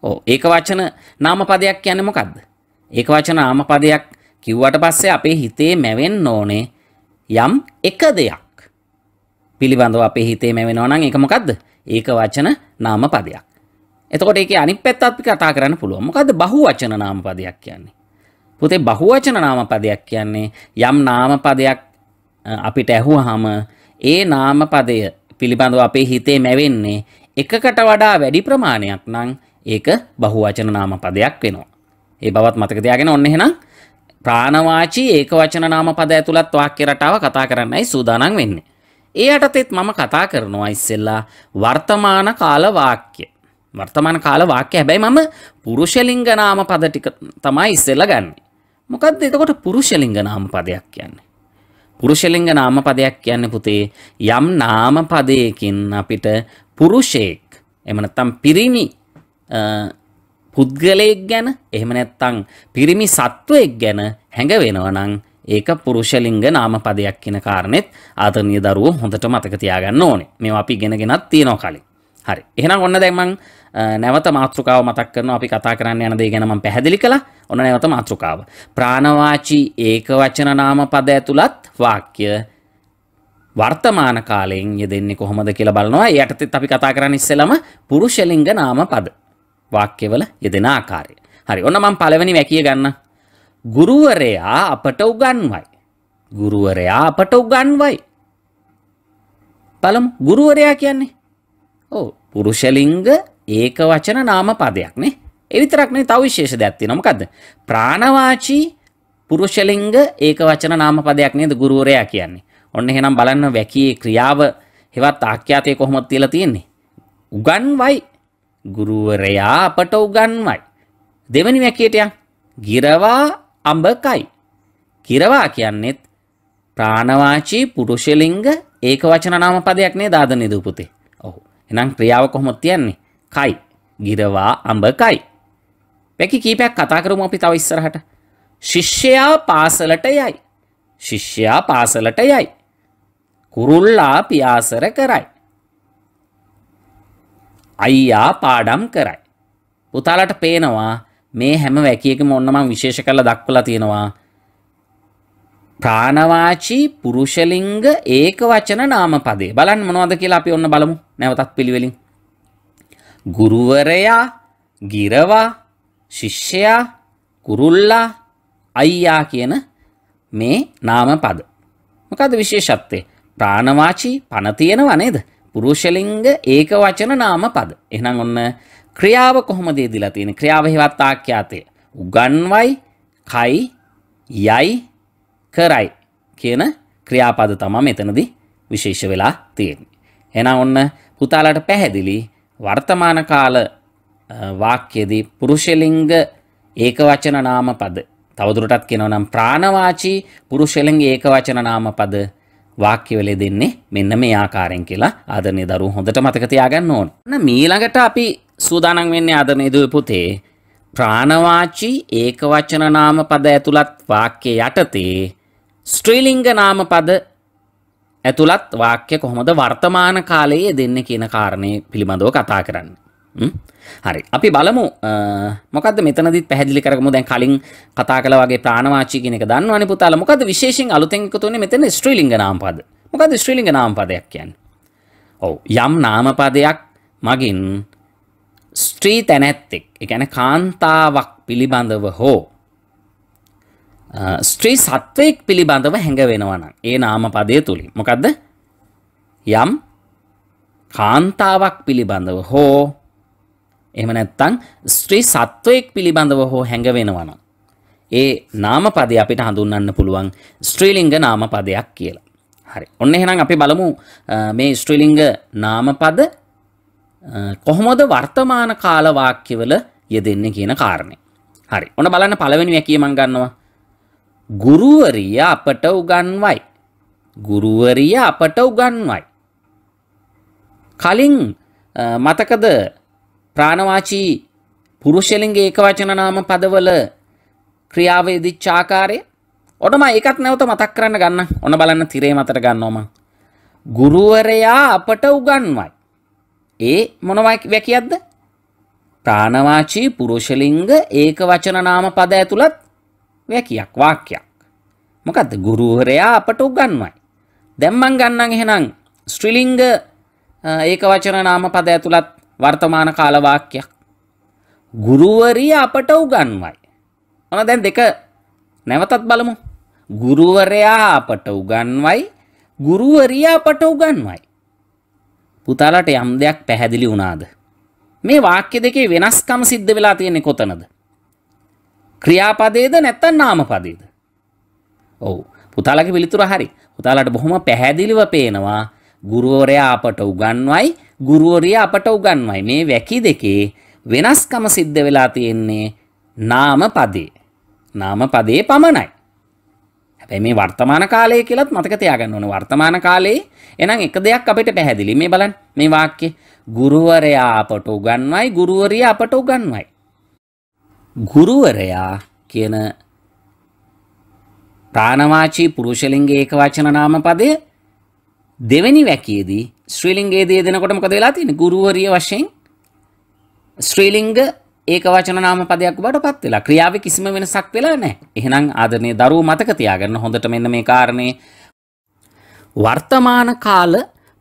[SPEAKER 1] ඕ ඒක වචන නාම පදයක් කියන්නේ මොකක්ද. ඒක වචන නාම පදයක් කිව්වට පස්සේ අපේ හිතේ මැවෙන්න ඕනේ යම් එක දෙයක්. පිළිබඳව අපේ හිතේ මැවෙනවා නම් ඒක මොකද්ද? ඒක වචන නාම පදයක්. එතකොට ඒක අනිත් පැත්තත් අපි කතා කරන්න පුළුවන්. මොකද්ද බහුවචන නාමපදයක් කියන්නේ? පුතේ බහුවචන නාමපදයක් කියන්නේ යම් නාමපදයක් අපිට ඇහුවාම ඒ නාමපදය පිළිබඳව අපේ හිතේ මැවෙන්නේ එකකට වඩා වැඩි ප්‍රමාණයක් නම් ඒක බහුවචන නාමපදයක් වෙනවා. ඒ බවත් මතක තියාගෙන ඔන්න එහෙනම් ප්‍රාණවාචී ඒකවචන නාමපද ඇතුළත් වාක්‍ය රටාව කතා කරන්නයි සූදානම් වෙන්නේ. ඒ යටතේත් මම කතා කරනවා ඉස්සෙල්ලා වර්තමාන කාල වාක්‍ය. වර්තමාන කාල වාක්‍ය හැබැයි මම පුරුෂලිංගනාම පද ටික තමයි ඉස්සෙල්ල ගන්නේ. මොකක්ද එතකොට පුරුෂලිංගනාම පදයක් කියන්නේ. පුරුෂලිංග නාම පදයක් කියන්නේ පුතේ යම් නාම පදයකින් අපිට පුරුෂයෙක් එහෙම නැත්නම් පිරිමි පුද්ගලයෙක් ගැන එහෙම නැත්නම් පිරිමි සත්වයෙක් ගැන හැඟ වෙනවා නම් ඒක පුරුෂලිංග නාම පදයක් කියන කාරණෙත් ආදරණීය දරුවෝ හොඳට මතක තියාගන්න ඕනේ. මේවා අපි ඉගෙනගෙනත් තියෙනවා කලින්. හරි එහෙනම් ඔන්න දැන් මං නැවත මාතෘකාව මතක් කරනවා අපි කතා කරන්න යන දේ ගැන මම පැහැදිලි කළා ඔන්න නැවත මාතෘකාව ප්‍රාණවාචී ඒකවචන නාම පද ඇතුළත් වාක්‍ය වර්තමාන කාලයෙන් යෙදෙන්නේ කොහොමද කියලා බලනවා යටතත් අපි කතා කරන්න ඉස්සෙල්ලම පුරුෂලිංග නාම පද වාක්‍යවල යෙදෙන ආකාරය හරි ඔන්න මම පළවෙනි වැකිය ගන්න ගුරුවරයා අපට උගන්වයි ගුරුවරයා අපට උගන්වයි පළමු ගුරුවරයා කියන්නේ ඕ පුරුෂලිංග ඒක වචන නාම පදයක් නේ එවිතරක්නේ තව විශේෂ දැත්තින මොකක්ද ප්‍රාණවාචී පුරුෂලිංග ඒක වචන නාම පදයක් නේද ගුරුවරයා කියන්නේ ඔන්න එහෙනම් බලන්න වැකියේ ක්‍රියාව හෙවත් ආඛ්‍යාතය කොහොමද තියලා තියෙන්නේ උගන්වයි ගුරුවරයා අපට උගන්වයි දෙවනි වැකියට යන් ගිරවා අඹකයි කිරවා කියන්නේත් ප්‍රාණවාචී පුරුෂලිංග ඒක වචන නාම පදයක් නේද ආදනිද උපතේ එහෙනම් ක්‍රියාව කොහොමද තියන්නේ? කයි. ගිරවා අඹ කයි. පැකි කීපයක් කතා කරමු අපි තව ඉස්සරහට. ශිෂ්‍යයා පාසලට යයි. ශිෂ්‍යයා පාසලට යයි. කුරුල්ලා පියාසර කරයි. අයියා පාඩම් කරයි. පුතාලට පේනවා මේ හැම වැකියකම ඔන්න මම විශේෂ කරලා දක්වලා තියෙනවා ප්‍රාණවාචී පුරුෂලිංග ඒක වචන නාමපදේ බලන්න මොනවද කියලා අපි ඔන්න බලමු නැවතත් පිළිවෙලින් ගුරුවරයා ගිරවා ශිෂ්‍යයා කුරුල්ලා අයියා කියන මේ නාමපද මොකද විශේෂත්වය ප්‍රාණවාචී පණ තියෙනවා නේද පුරුෂලිංග ඒක වචන නාමපද එහෙනම් ඔන්න ක්‍රියාව කොහොමද දීලා තියෙන්නේ ක්‍රියාව හේවත් ආඛ්‍යාතය උගන්වයි කයි යයි කරයි කියන ක්‍රියාපද තමා මෙතනදී විශේෂ වෙලා තියෙන්නේ. එහෙනම් ඔන්න පුතාලාට පැහැදිලි වර්තමාන කාල වාක්‍යයේදී පුරුෂලිංග ඒකවචන නාම පද තවදුරටත් කියනවා නම් ප්‍රාණවාචී පුරුෂලිංග ඒකවචන නාම පද වාක්‍යවලේ දෙන්නේ මෙන්න මේ ආකාරයෙන් කියලා ආදරණීය දරුවෝ හොඳට මතක තියාගන්න ඕන. මීළඟට අපි සූදානම් වෙන්නේ ආදරණීය දුවේ පුතේ ප්‍රාණවාචී ඒකවචන නාම පද ඇතුළත් වාක්‍ය යටතේ ස්ත්‍රීලිංග නාම පද ඇතුළත් වාක්‍ය කොහොමද වර්තමාන කාලයේ දෙන්න කියන කාරණය පිළිබඳව කතා කරන්න. හරි අපි බලමු මොකද මෙතනදිත් පැහැදිලි කරගමු දැන් කලින් කතා කළ වගේ ප්‍රාණවාචී කියන එක දන්නවනේ පුතාල මොකද විශේෂයෙන් අලුතෙන් එකතු වෙන්නේ මෙතන ස්ත්‍රීලිංග නාමපද මොකද ස්ත්‍රීලිංග නාමපදයක් කියන්නේ ඔව් යම් නාමපදයක් මගින් ස්ත්‍රී තැනැත්තෙක් ඒ කියන්නේ කාන්තාවක් පිළිබඳව හෝ ස්ත්‍රී සත්වයෙක් පිළිබඳව හැඟවෙනවනම් ඒ නාමපදය තුළින් මොකක්ද යම් කාන්තාවක් පිළිබඳව හෝ එහෙම නැත්නම් ස්ත්‍රී සත්වයෙක් පිළිබඳව හෝ හැඟවෙනවනම් ඒ නාමපදය අපිට හඳුන්වන්න පුළුවන් ස්ත්‍රීලිංග නාමපදයක් කියලා. හරි. ඔන්න එහෙනම් අපි බලමු මේ ස්ත්‍රීලිංග නාමපද කොහොමද වර්තමාන කාල වාක්‍යවල යෙදෙන්නේ කියන කාරණේ. හරි. ඔන්න බලන්න පළවෙනි වැකිය මම ගන්නවා. ගුරුවරිය අපට උගන්වයි. ගුරුවරිය අපට උගන්වයි. කලින් මතකද ප්‍රාණවාචී පුරුෂලින්ග ඒකවචන නාම පදවල ක්‍රියාවේදිච්ච ආකාරය ඔටම ඒකත් නැවත මතක් කරන්න ගන්න ඔන බලන්න තිරේ මතට ගන්නවම. ගුරුවරයා අපට උගන්වයි. ඒ මොනවයි වැකියද්ද? ප්‍රාණවාචී පුරුෂලිංග ඒකවචන නාම පද ඇතුළත් වැකියක් වාක්‍යයක්. මොකද ගුරුවරයා අපට උගන්වයි. දැම්මන් ගන්නන් එහෙනම් ශ්‍රීලිංග ඒක වචන නාම පද ඇතුළත් වර්තමාන කාලවාක්‍යයක්. ගුරුවරිය අපට උගන්වයි. ඔන දැන් දෙක නැවතත් බලමු. ගුරුවරයා අපට උගන්වයි ගුරුවරිය අපට උගන්වයි. පුතාලට යම් දෙයක් පැහැදිලි වුණාද. මේ වාක්‍ය දෙකේ වෙනස්කම සිද්ධ වෙලා තියෙන්නේ කොතනද. ක්‍රියාපදේද නැත්තන් නාමපදේද. ඔවු පුතාලගේ පිළිතුර හරි පුතාලට බොහොම පැහැදිලිව පේනවා ගුරුවරයා අපට උගන්වයි ගුරුවරිය අපට උගන්වයි මේ වැකි දෙකේ වෙනස්කම සිද්ධ වෙලා තියෙන්නේ නාමපදේ. නාමපදේ පමණයි. හැබැයි මේ වර්තමාන කාලය කියලත් මතක තියාගන්න ඕනේ. වර්තමාන කාලේ එහෙනම් එක දෙයක් අපිට පැහැදිලි. මේ බලන්න මේ වාක්‍යය ගුරුවරයා අපට උගන්වයි ගුරුවරිය අපට උගන්වයි. ගුරුවරයා කියන ප්‍රාණවාචී පුරුෂලින්ගේ ඒකවචන නාම පදය දෙවෙනි වැකියේදී ශ්‍රීලිංගයේදී දෙනකොට මොකද වෙලා තියෙන්නේ ගුරුවරිය වශයෙන් ශ්‍රීලිංග ඒකවචන නාම පදයක් බඩපත් වෙලා ක්‍රියාවේ කිසිම වෙනසක් වෙලා නැහැ. එහෙනම් ආදරණීය දරුවෝ මතක තියාගන්න හොඳට මෙන්න මේ කාරණේ වර්තමාන කාල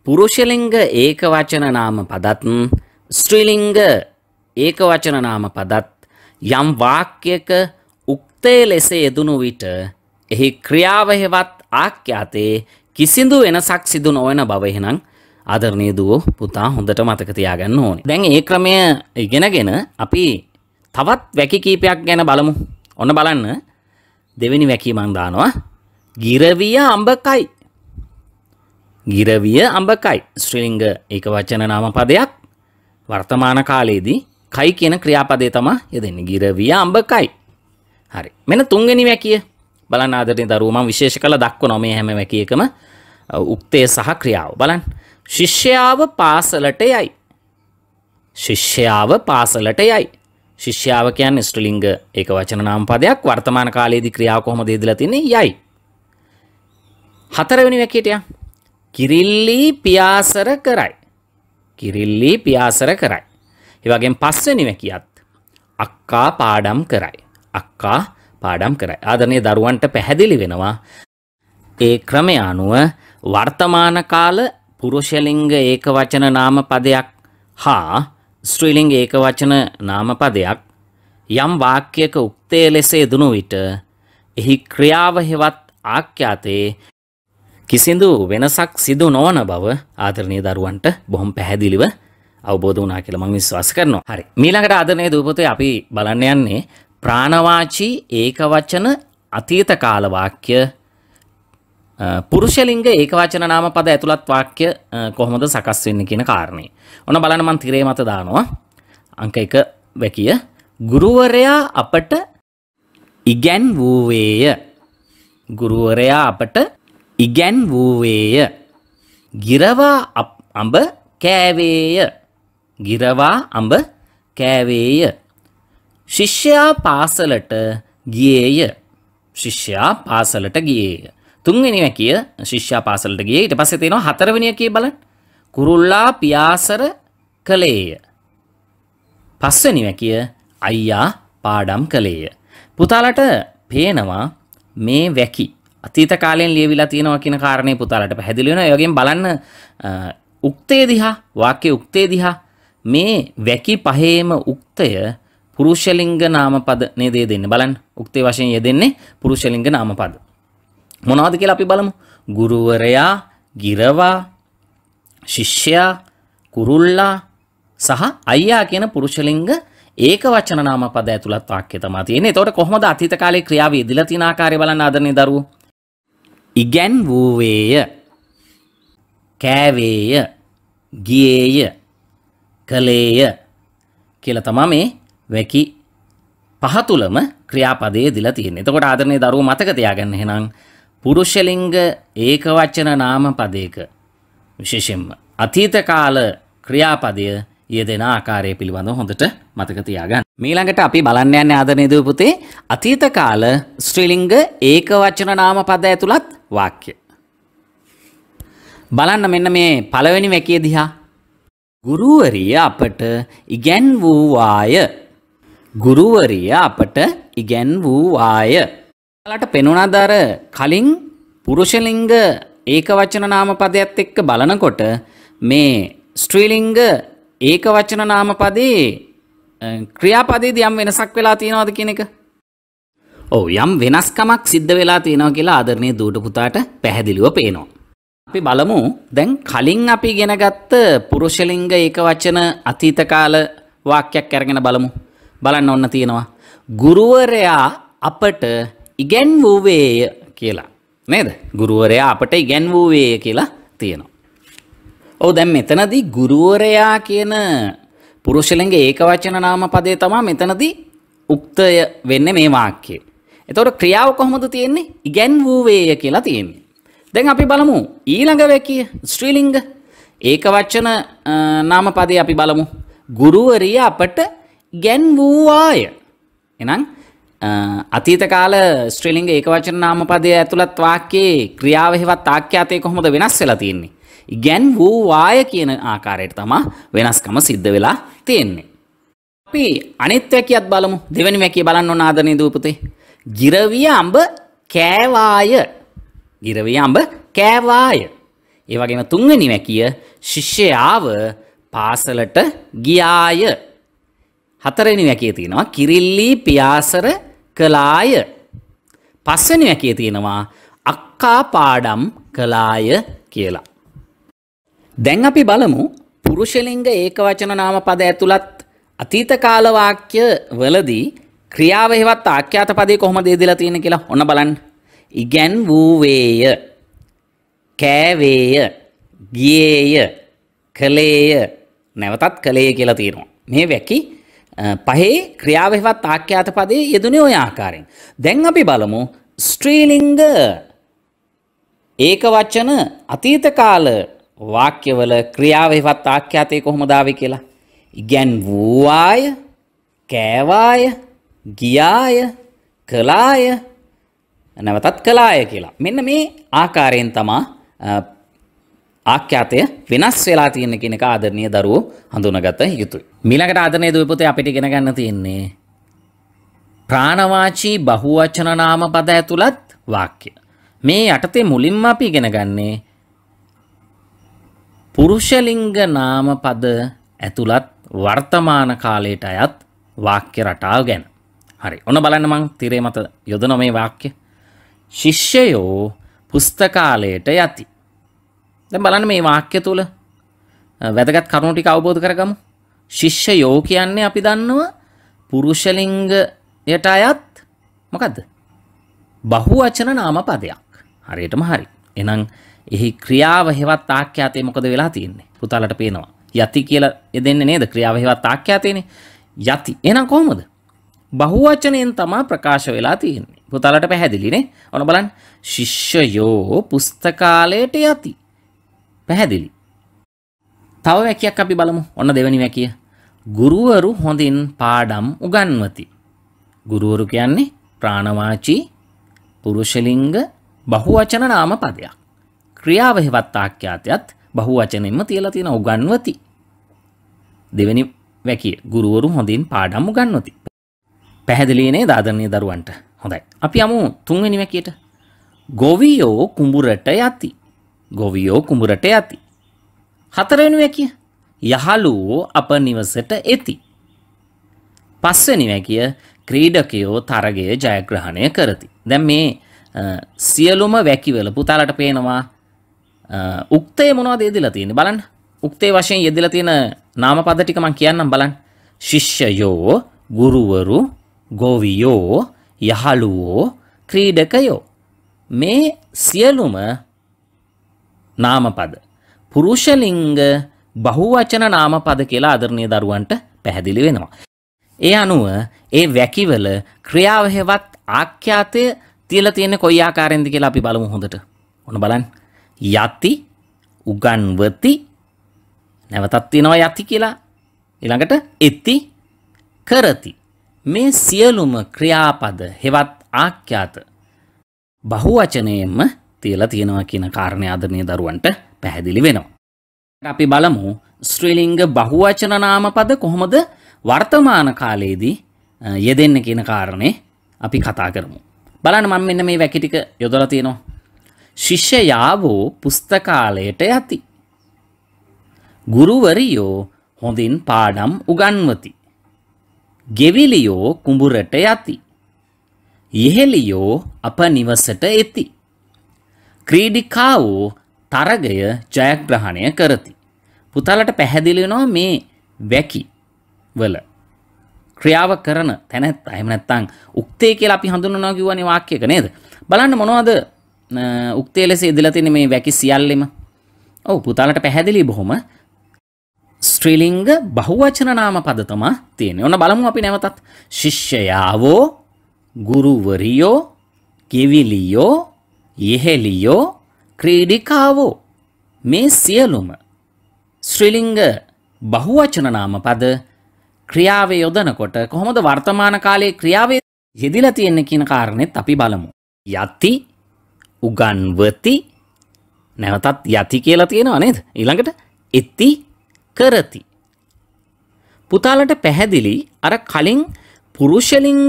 [SPEAKER 1] පුරුෂලිංග ඒකවචන නාම පදත් ස්ත්‍රීලිංග ඒකවචන නාම පදත් යම් වාක්‍යක උක්තේ ලෙස යෙදුණු විට එහි ක්‍රියාව හෙවත් ආඛ්‍යාතේ කිසිදු වෙනසක් සිදු නොවන බව එහෙනම් ආදරණීය දුවෝ පුතා හොඳට මතක තියාගන්න ඕනේ. දැන් ඒ ක්‍රමය ඉගෙනගෙන අපි තවත් වැකි කීපයක් ගැන බලමු. ඔන්න බලන්න දෙවෙනි වැකී මං දානවා. ගිරවිය අඹකයි. ගිරවිය අඹකයි. ශ්‍රීලිංග ඒක වචන නාම පදයක් වර්තමාන කාලයේදී කයි කියන ක්‍රියාපදේ තමා යෙදෙන්නේ ගිරවිය අඹ කයි. හරි. මෙන්න තුන්වෙනි වැකිය. බලන්න ආදරණීය දරුවෝ මම විශේෂ කළ දක්වනවා මේ හැම වැකියකම උක්තය සහ ක්‍රියාව. බලන්න. ශිෂ්‍යාව පාසලට යයි. ශිෂ්‍යාව පාසලට යයි. ශිෂ්‍යාව කියන්නේ ස්ත්‍රලිංග ඒක වචන නාම පදයක් වර්තමාන කාලයේදී ක්‍රියාව කොහොමද දීලා තින්නේ යයි. හතරවෙනි වැකියට යන්. කිරිල්ලි පියාසර කරයි. කිරිල්ලි පියාසර කරයි. ඒවගේ පස්සනි වැකියත් අක්කා පාඩම් කරයි. අක්කා පාඩම් කරයි. ආදරණය දරුවන්ට පැහැදිලි වෙනවා. ඒ ක්‍රමය අනුව වර්තමාන කාල පුරුෂලිංග ඒක වචන නාම පදයක් හා ස්ත්‍රීලිංග ඒක වචන නාම පදයක් යම් වාක්‍යයක උක්තය ලෙස යෙදුණු විට එහි ක්‍රියාව හෙවත් ආඛ්‍යාතේ කිසිදු වෙනසක් සිදු නොවන බව ආදරණීය දරුවන්ට බොහොම පැහැදිලිව අවබෝධ වනා කියලා මං විශ්වාස කරනවා. හරි. මීළඟට ආදරණීය දූපතේ අපි බලන්න යන්නේ ප්‍රාණවාචී ඒකවචන අතීත කාල වාක්‍ය පුරුෂලිංග ඒකවචන නාම පද ඇතුළත් වාක්‍ය කොහොමද සකස් වෙන්නේ කියන කාරණේ. ඔන්න බලන්න මං තිරේ මත දානවා. අංක 1 වැකිය ගුරුවරයා අපට ඉගැන් වූවේය. ගුරුවරයා අපට ඉගැන් වූවේය. ගිරවා අඹ කෑවේය ගිරවා අඹ කෑවේය. ශිෂ්‍යයා පාසලට ගියේය. ශිෂ්‍යයා පාසලට ගියේය. තුන්වෙනි වැකිය ශිෂ්‍යයා පාසලට ගියේ. ඊට පස්සේ තියෙනවා හතරවෙනි වැකිය බලන්න. කුරුල්ලා පියාසර කළේය. පස්වෙනි වැකිය අයියා පාඩම් කළේය. පුතාලට පේනවා මේ වැකි අතීත කාලයෙන් ලියවිලා තියෙනවා කියන කාරණේ පුතාලට පැහැදිලි වෙනවා. ඒ වගේම බලන්න උක්තේ දිහා වාක්‍ය උක්තේ දිහා මේ වැකි පහේම උක්තය පුරුෂලිංග නාමපද නේද යෙදෙන්නේ බලන්න උක්තේ වශයෙන් යෙදෙන්නේ පුරුෂලිංග නාමපද මොනවද කියලා අපි බලමු ගුරුවරයා ගිරවා ශිෂ්‍යයා කුරුල්ලා සහ අයියා කියන පුරුෂලිංග ඒක වචන නාමපද ඇතුළත් වාක්‍ය තමයි තියෙන්නේ. එතකොට කොහොමද අතීත කාලේ ක්‍රියාව යෙදিলা තියෙන ආකාරය බලන්න ආදරණීය දරුවෝ. ඉගැන් වූවේය. කෑවේය. ගියේය. කළේය කියල තමා මේ වැකි පහතුළම ක්‍රියාපදය දිලා තියෙන්නේ. එතකොට ආදරණීය දරුවෝ මතක තියාගන්න එහෙනම් පුරුෂලිංග ඒකවචන නාම පදයක විශේෂයෙන්ම අතීත කාල ක්‍රියාපදය යෙදෙන ආකාරය පිළිබඳව හොඳට මතක තියාගන්න. මීළඟට අපි බලන්න යන්නේ ආදරණීය දරුවෝ පුතේ අතීත කාල ස්ත්‍රීලිංග ඒකවචන නාම පද ඇතුළත් වාක්‍ය. බලන්න මෙන්න මේ පළවෙනි වැකිය දිහා ගුරුවරිය අපට ඉගැන්වූවාය. ගුරුවරිය අපට ඉගැන්වූවාය. ඔයාලට පෙනුණාද අර කලින් පුරුෂලිංග ඒකවචන නාම පදයත් එක්ක බලනකොට මේ ස්ත්‍රීලිංග ඒකවචන නාම පදේ ක්‍රියාපදයේදී යම් වෙනසක් වෙලා තියෙනවද කියන එක? ඔව් යම් වෙනස්කමක් සිද්ධ වෙලා තියෙනවා කියලා ආදරණීය දූට පුතාට පැහැදිලිව පේනවා. අපි බලමු දැන් කලින් අපි ඉගෙන ගත්ත පුරුෂලිංග ඒකවචන අතීත කාල වාක්‍යයක් අරගෙන බලමු. බලන්න ඔන්න තියෙනවා. ගුරුවරයා අපට ඉගැන්වුවේය කියලා. නේද? ගුරුවරයා අපට ඉගැන්වුවේය කියලා තියෙනවා. ඔව් දැන් මෙතනදී ගුරුවරයා කියන පුරුෂලිංග ඒකවචන නාම පදේ තමයි මෙතනදී උක්තය වෙන්නේ මේ වාක්‍යයේ. එතකොට ක්‍රියාව කොහොමද තියෙන්නේ? ඉගැන්වුවේය කියලා තියෙන්නේ. දැන් අපි බලමු ඊළඟ වැකිය ශ්‍රීලිංග ඒක වචන නාමපදේ අපි බලමු. ගුරුවරිය අපට ගැන්වූවාය. එනම් අතීත කාල ශ්‍රීලිංග ඒක වචන නාමපදය ඇතුළත් වාක්‍යයේ ක්‍රියාවෙහිවත් තාක්්‍යාතය කොහොමද වෙනස් වෙලා තියෙන්නේ. ගැන්වූවාය කියන ආකාරයට තමා වෙනස්කම සිද්ධ වෙලා තියෙන්නේ. අපි අනිත් වැකියත් බලමු දෙවැනි වැකිය බලන්න ඕන ආදරණීය දූපතේ. ගිරවිය අඹ කෑවාය ගිරවී අඹ කෑවාය. ඒ වගේම තුන්වෙනි වැකිය ශිෂ්‍යයාව පාසලට ගියාය. හතරවෙනි වැකිය තියෙනවා කිරිල්ලි පියාසර කළාය. පස්වෙනි වැකිය තියෙනවා අක්කා පාඩම් කළාය කියලා. දැන් අපි බලමු පුරුෂලිංග ඒකවචන නාම පද ඇතුළත් අතීත කාල වාක්‍ය වලදී ක්‍රියාව හේවත් ආඛ්‍යාත පදේ කොහොමද දීලා තියෙන්නේ කියලා ඔන්න බලන්න. ඉගැන්වූවේය කෑවේය ගියේය කළේය නැවතත් කළේය කියලා තියෙනවා. මේ වැකි පහේ ක්‍රියාවෙහෙවත් ආඛ්‍යාත පදේ යෙදුනේ ওই ආකාරයෙන්. දැන් අපි බලමු ස්ත්‍රීලිංග ඒක වචන අතීත කාල වාක්‍යවල ක්‍රියාවෙහෙවත් ආඛ්‍යාතේ කොහොමද ආවේ කියලා. ඉගැන්වූවාය කෑවාය ගියාය කළාය නැවතත් කළාය කියලා. මෙන්න මේ ආකාරයෙන් තමා ආඛ්‍යාතය වෙනස් වෙලා තියෙන කියන එක ආදරණීය දරුවෝ හඳුනාගත යුතුයි. මීළඟට ආදරණීය දුවේ පුතේ අපිට ඉගෙන ගන්න තියෙන්නේ ප්‍රාණවාචී බහුවචන නාම පද ඇතුළත් වාක්‍ය. මේ යටතේ මුලින්ම අපි ඉගෙන ගන්නේ පුරුෂලිංග නාම පද ඇතුළත් වර්තමාන කාලයට අයත් වාක්‍ය රටාව ගැන. හරි. ඔන්න බලන්න මං තිරේ මත යොදන මේ වාක්‍ය. ශිෂ්‍යයෝ පුස්තකාලයට යති. දැන් බලන්න මේ වාක්‍ය තුල වැදගත් කරුණු ටික අවබෝධ කරගමු. ශිෂ්‍යයෝ කියන්නේ අපි දන්නව පුරුෂ ලිංගයට අයත් මොකද්ද? බහුවචන නාම පදයක්. හරියටම හරි. එහෙනම් එහි ක්‍රියාව හේවත් ආඛ්‍යාතේ මොකද වෙලා තියෙන්නේ? පුතාලට පේනවා. යති කියලා දෙන්නේ නේද? ක්‍රියාව හේවත් ආඛ්‍යාතේනේ. යති. එහෙනම් කොහොමද? බහුවචනයෙන් තමා ප්‍රකාශ වෙලා තියෙන්නේ. පුතාලට පැහැදිලිනේ. ඔන්න බලන්න ශිෂ්‍යයෝ පුස්තකාලයට යති. පැහැදිලි. තව වැකියක් අපි බලමු. ඔන්න දෙවෙනි වැකිය. ගුරුවරු හොඳින් පාඩම් උගන්වති. ගුරුවරු කියන්නේ ප්‍රාණවාචී පුරුෂලිංග බහුවචන නාම පදයක්. ක්‍රියාව හෙවත් ආඛ්‍යාතයත් බහුවචනෙම තියලා තියෙන උගන්වති. දෙවෙනි වැකිය ගුරුවරු හොඳින් පාඩම් උගන්වති. පැහැදිලිනේ දාදරණය දරුවන්ට හොඳයි. අපි අමු තුන්වෙනිවැකයට ගොවියෝ කුඹුරට යති. ගොවියෝ කුඹුරට යති. හතරවෙනිවැකිය යහලුවෝ අප නිවසට එති. පස්වෙනිවැකිය ක්‍රීඩකයෝ තරගය ජයග්‍රහණය කරති. දැන් මේ සියලුම වැකිවල පුතාලට පේනවා උක්තේ මොනවද යෙදලා තියෙන්නේ බලන්න. උක්තේ වශයෙන් යෙදලා තියෙන නාමපද ටික මම කියන්නම් බලන්න. ශිෂ්‍යයෝ, ගුරුවරු, ගොවියෝ යහළුවෝ ක්‍රීඩකයෝ මේ සියලුම නාමපද පුරුෂලිංග බහුවචන නාමපද කියලා ආදරණීය දරුවන්ට පැහැදිලි වෙනවා. ඒ අනුව ඒ වැකිවල ක්‍රියාව හෙවත් ආඛ්‍යාතය තියලා තියෙන කොයි ආකාරයෙන්ද කියලා අපි බලමු හොඳට. ඔන්න බලන්න. යති උගන්වති නැවතත් තියෙනවා යති කියලා. ඊළඟට ඉති කරති. මේ සියලුම ක්‍රියාපද හෙවත් ආඛ්‍යාත බහුවචනයෙන්ම තියලා තියෙනවා කියන කාරණේ අද මේ දරුවන්ට පැහැදිලි වෙනවා. අපි බලමු ශ්‍රීලිංග බහුවචන නාම පද කොහොමද වර්තමාන කාලයේදී යෙදෙන්න කියන කාරණේ අපි කතා කරමු. බලන්න මම මෙන්න මේ වැකි ටික යොදලා තියෙනවා. ශිෂ්‍යයාවෝ පුස්තකාලයට යති. ගුරුවරියෝ හොඳින් පාඩම් උගන්වති. ගෙවිලියෝ කුඹුරට යති. ඉහෙලියෝ අප නිවසට එති. ක්‍රීඩිකාවෝ තරගය ජයග්‍රහණය කරති. පුතාලට පැහැදිලි වෙනවා මේ වැකි වල ක්‍රියාව කරන තැනැත්තා එහෙම නැත්නම් උක්තේ කියලා අපි හඳුන්වනවා කියවනේ වාක්‍යයක නේද? බලන්න මොනවද උක්තේ ලෙස ඉදලා තියෙන්නේ මේ වැකි සියල්ලෙම. ඔව් පුතාලට පැහැදිලි බොහොම ස්ත්‍රීලිංග බහුවචන නාම පද තමා තියෙන්නේ. ඔන්න බලමු අපි නැවතත් ශිෂ්‍යයාවෝ ගුරුවරියෝ ගෙවිලියෝ යෙහෙලියෝ ක්‍රීඩිකාවෝ මේ සියලුම ස්ත්‍රීලිංග බහුවචන නාම පද ක්‍රියාවේ යොදනකොට කොහොමද වර්තමාන කාලයේ ක්‍රියාවේ යෙදිලා තියෙන්නේ කියන කාරණෙත් අපි බලමු. යති උගන්වති නැවතත් යති කියලා තියෙනවා නේද? ඊළඟට ඉති කරති. පුතාලට පැහැදිලි අර කලින් පුරුෂලිංග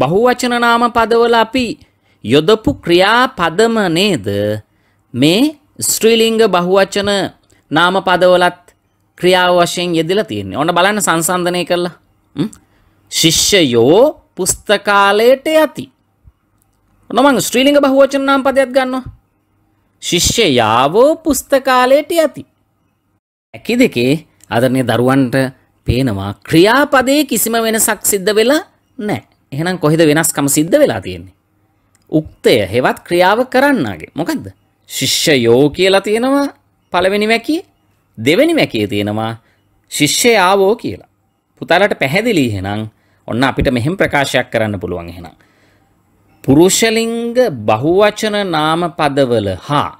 [SPEAKER 1] බහුවචනනාම පදවල අපි යොදපු ක්‍රියා පදම නේද මේ ස්ත්‍රීලිංග බහුවචන නාම පදවලත් ක්‍රියාව වශයෙන් යෙදලා තියෙන්නේ. ඔන්න බලන්න සංසන්දනය කළා. ශිෂ්‍යයෝ පුස්තකාලයට යති. ඔන්න මං ස්ත්‍රීලිංග බහුවචන නාම පදයක් ගන්නවා. ශිෂ්‍යයාවෝ පුස්තකාලයට යති. ඇකි දෙකේ ආදරණීය දරුවන්ට පේනවා ක්‍රියාපදයේ කිසිම වෙනසක් සිද්ධ වෙලා නැහැ. එහෙනම් කොහෙද වෙනස්කම සිද්ධ වෙලා තියෙන්නේ? උක්තය හෙවත් ක්‍රියාව කරන්නාගේ. මොකද්ද? ශිෂ්‍යයෝ කියලා තියෙනවා පළවෙනි වැකියේ. දෙවෙනි වැකියේ තියෙනවා ශිෂ්‍යයාවෝ කියලා. පුතාලට පැහැදිලි එහෙනම් ඔන්න අපිට මෙහෙම ප්‍රකාශයක් කරන්න පුළුවන් එහෙනම්. පුරුෂලිංග බහුවචන නාම පදවල හා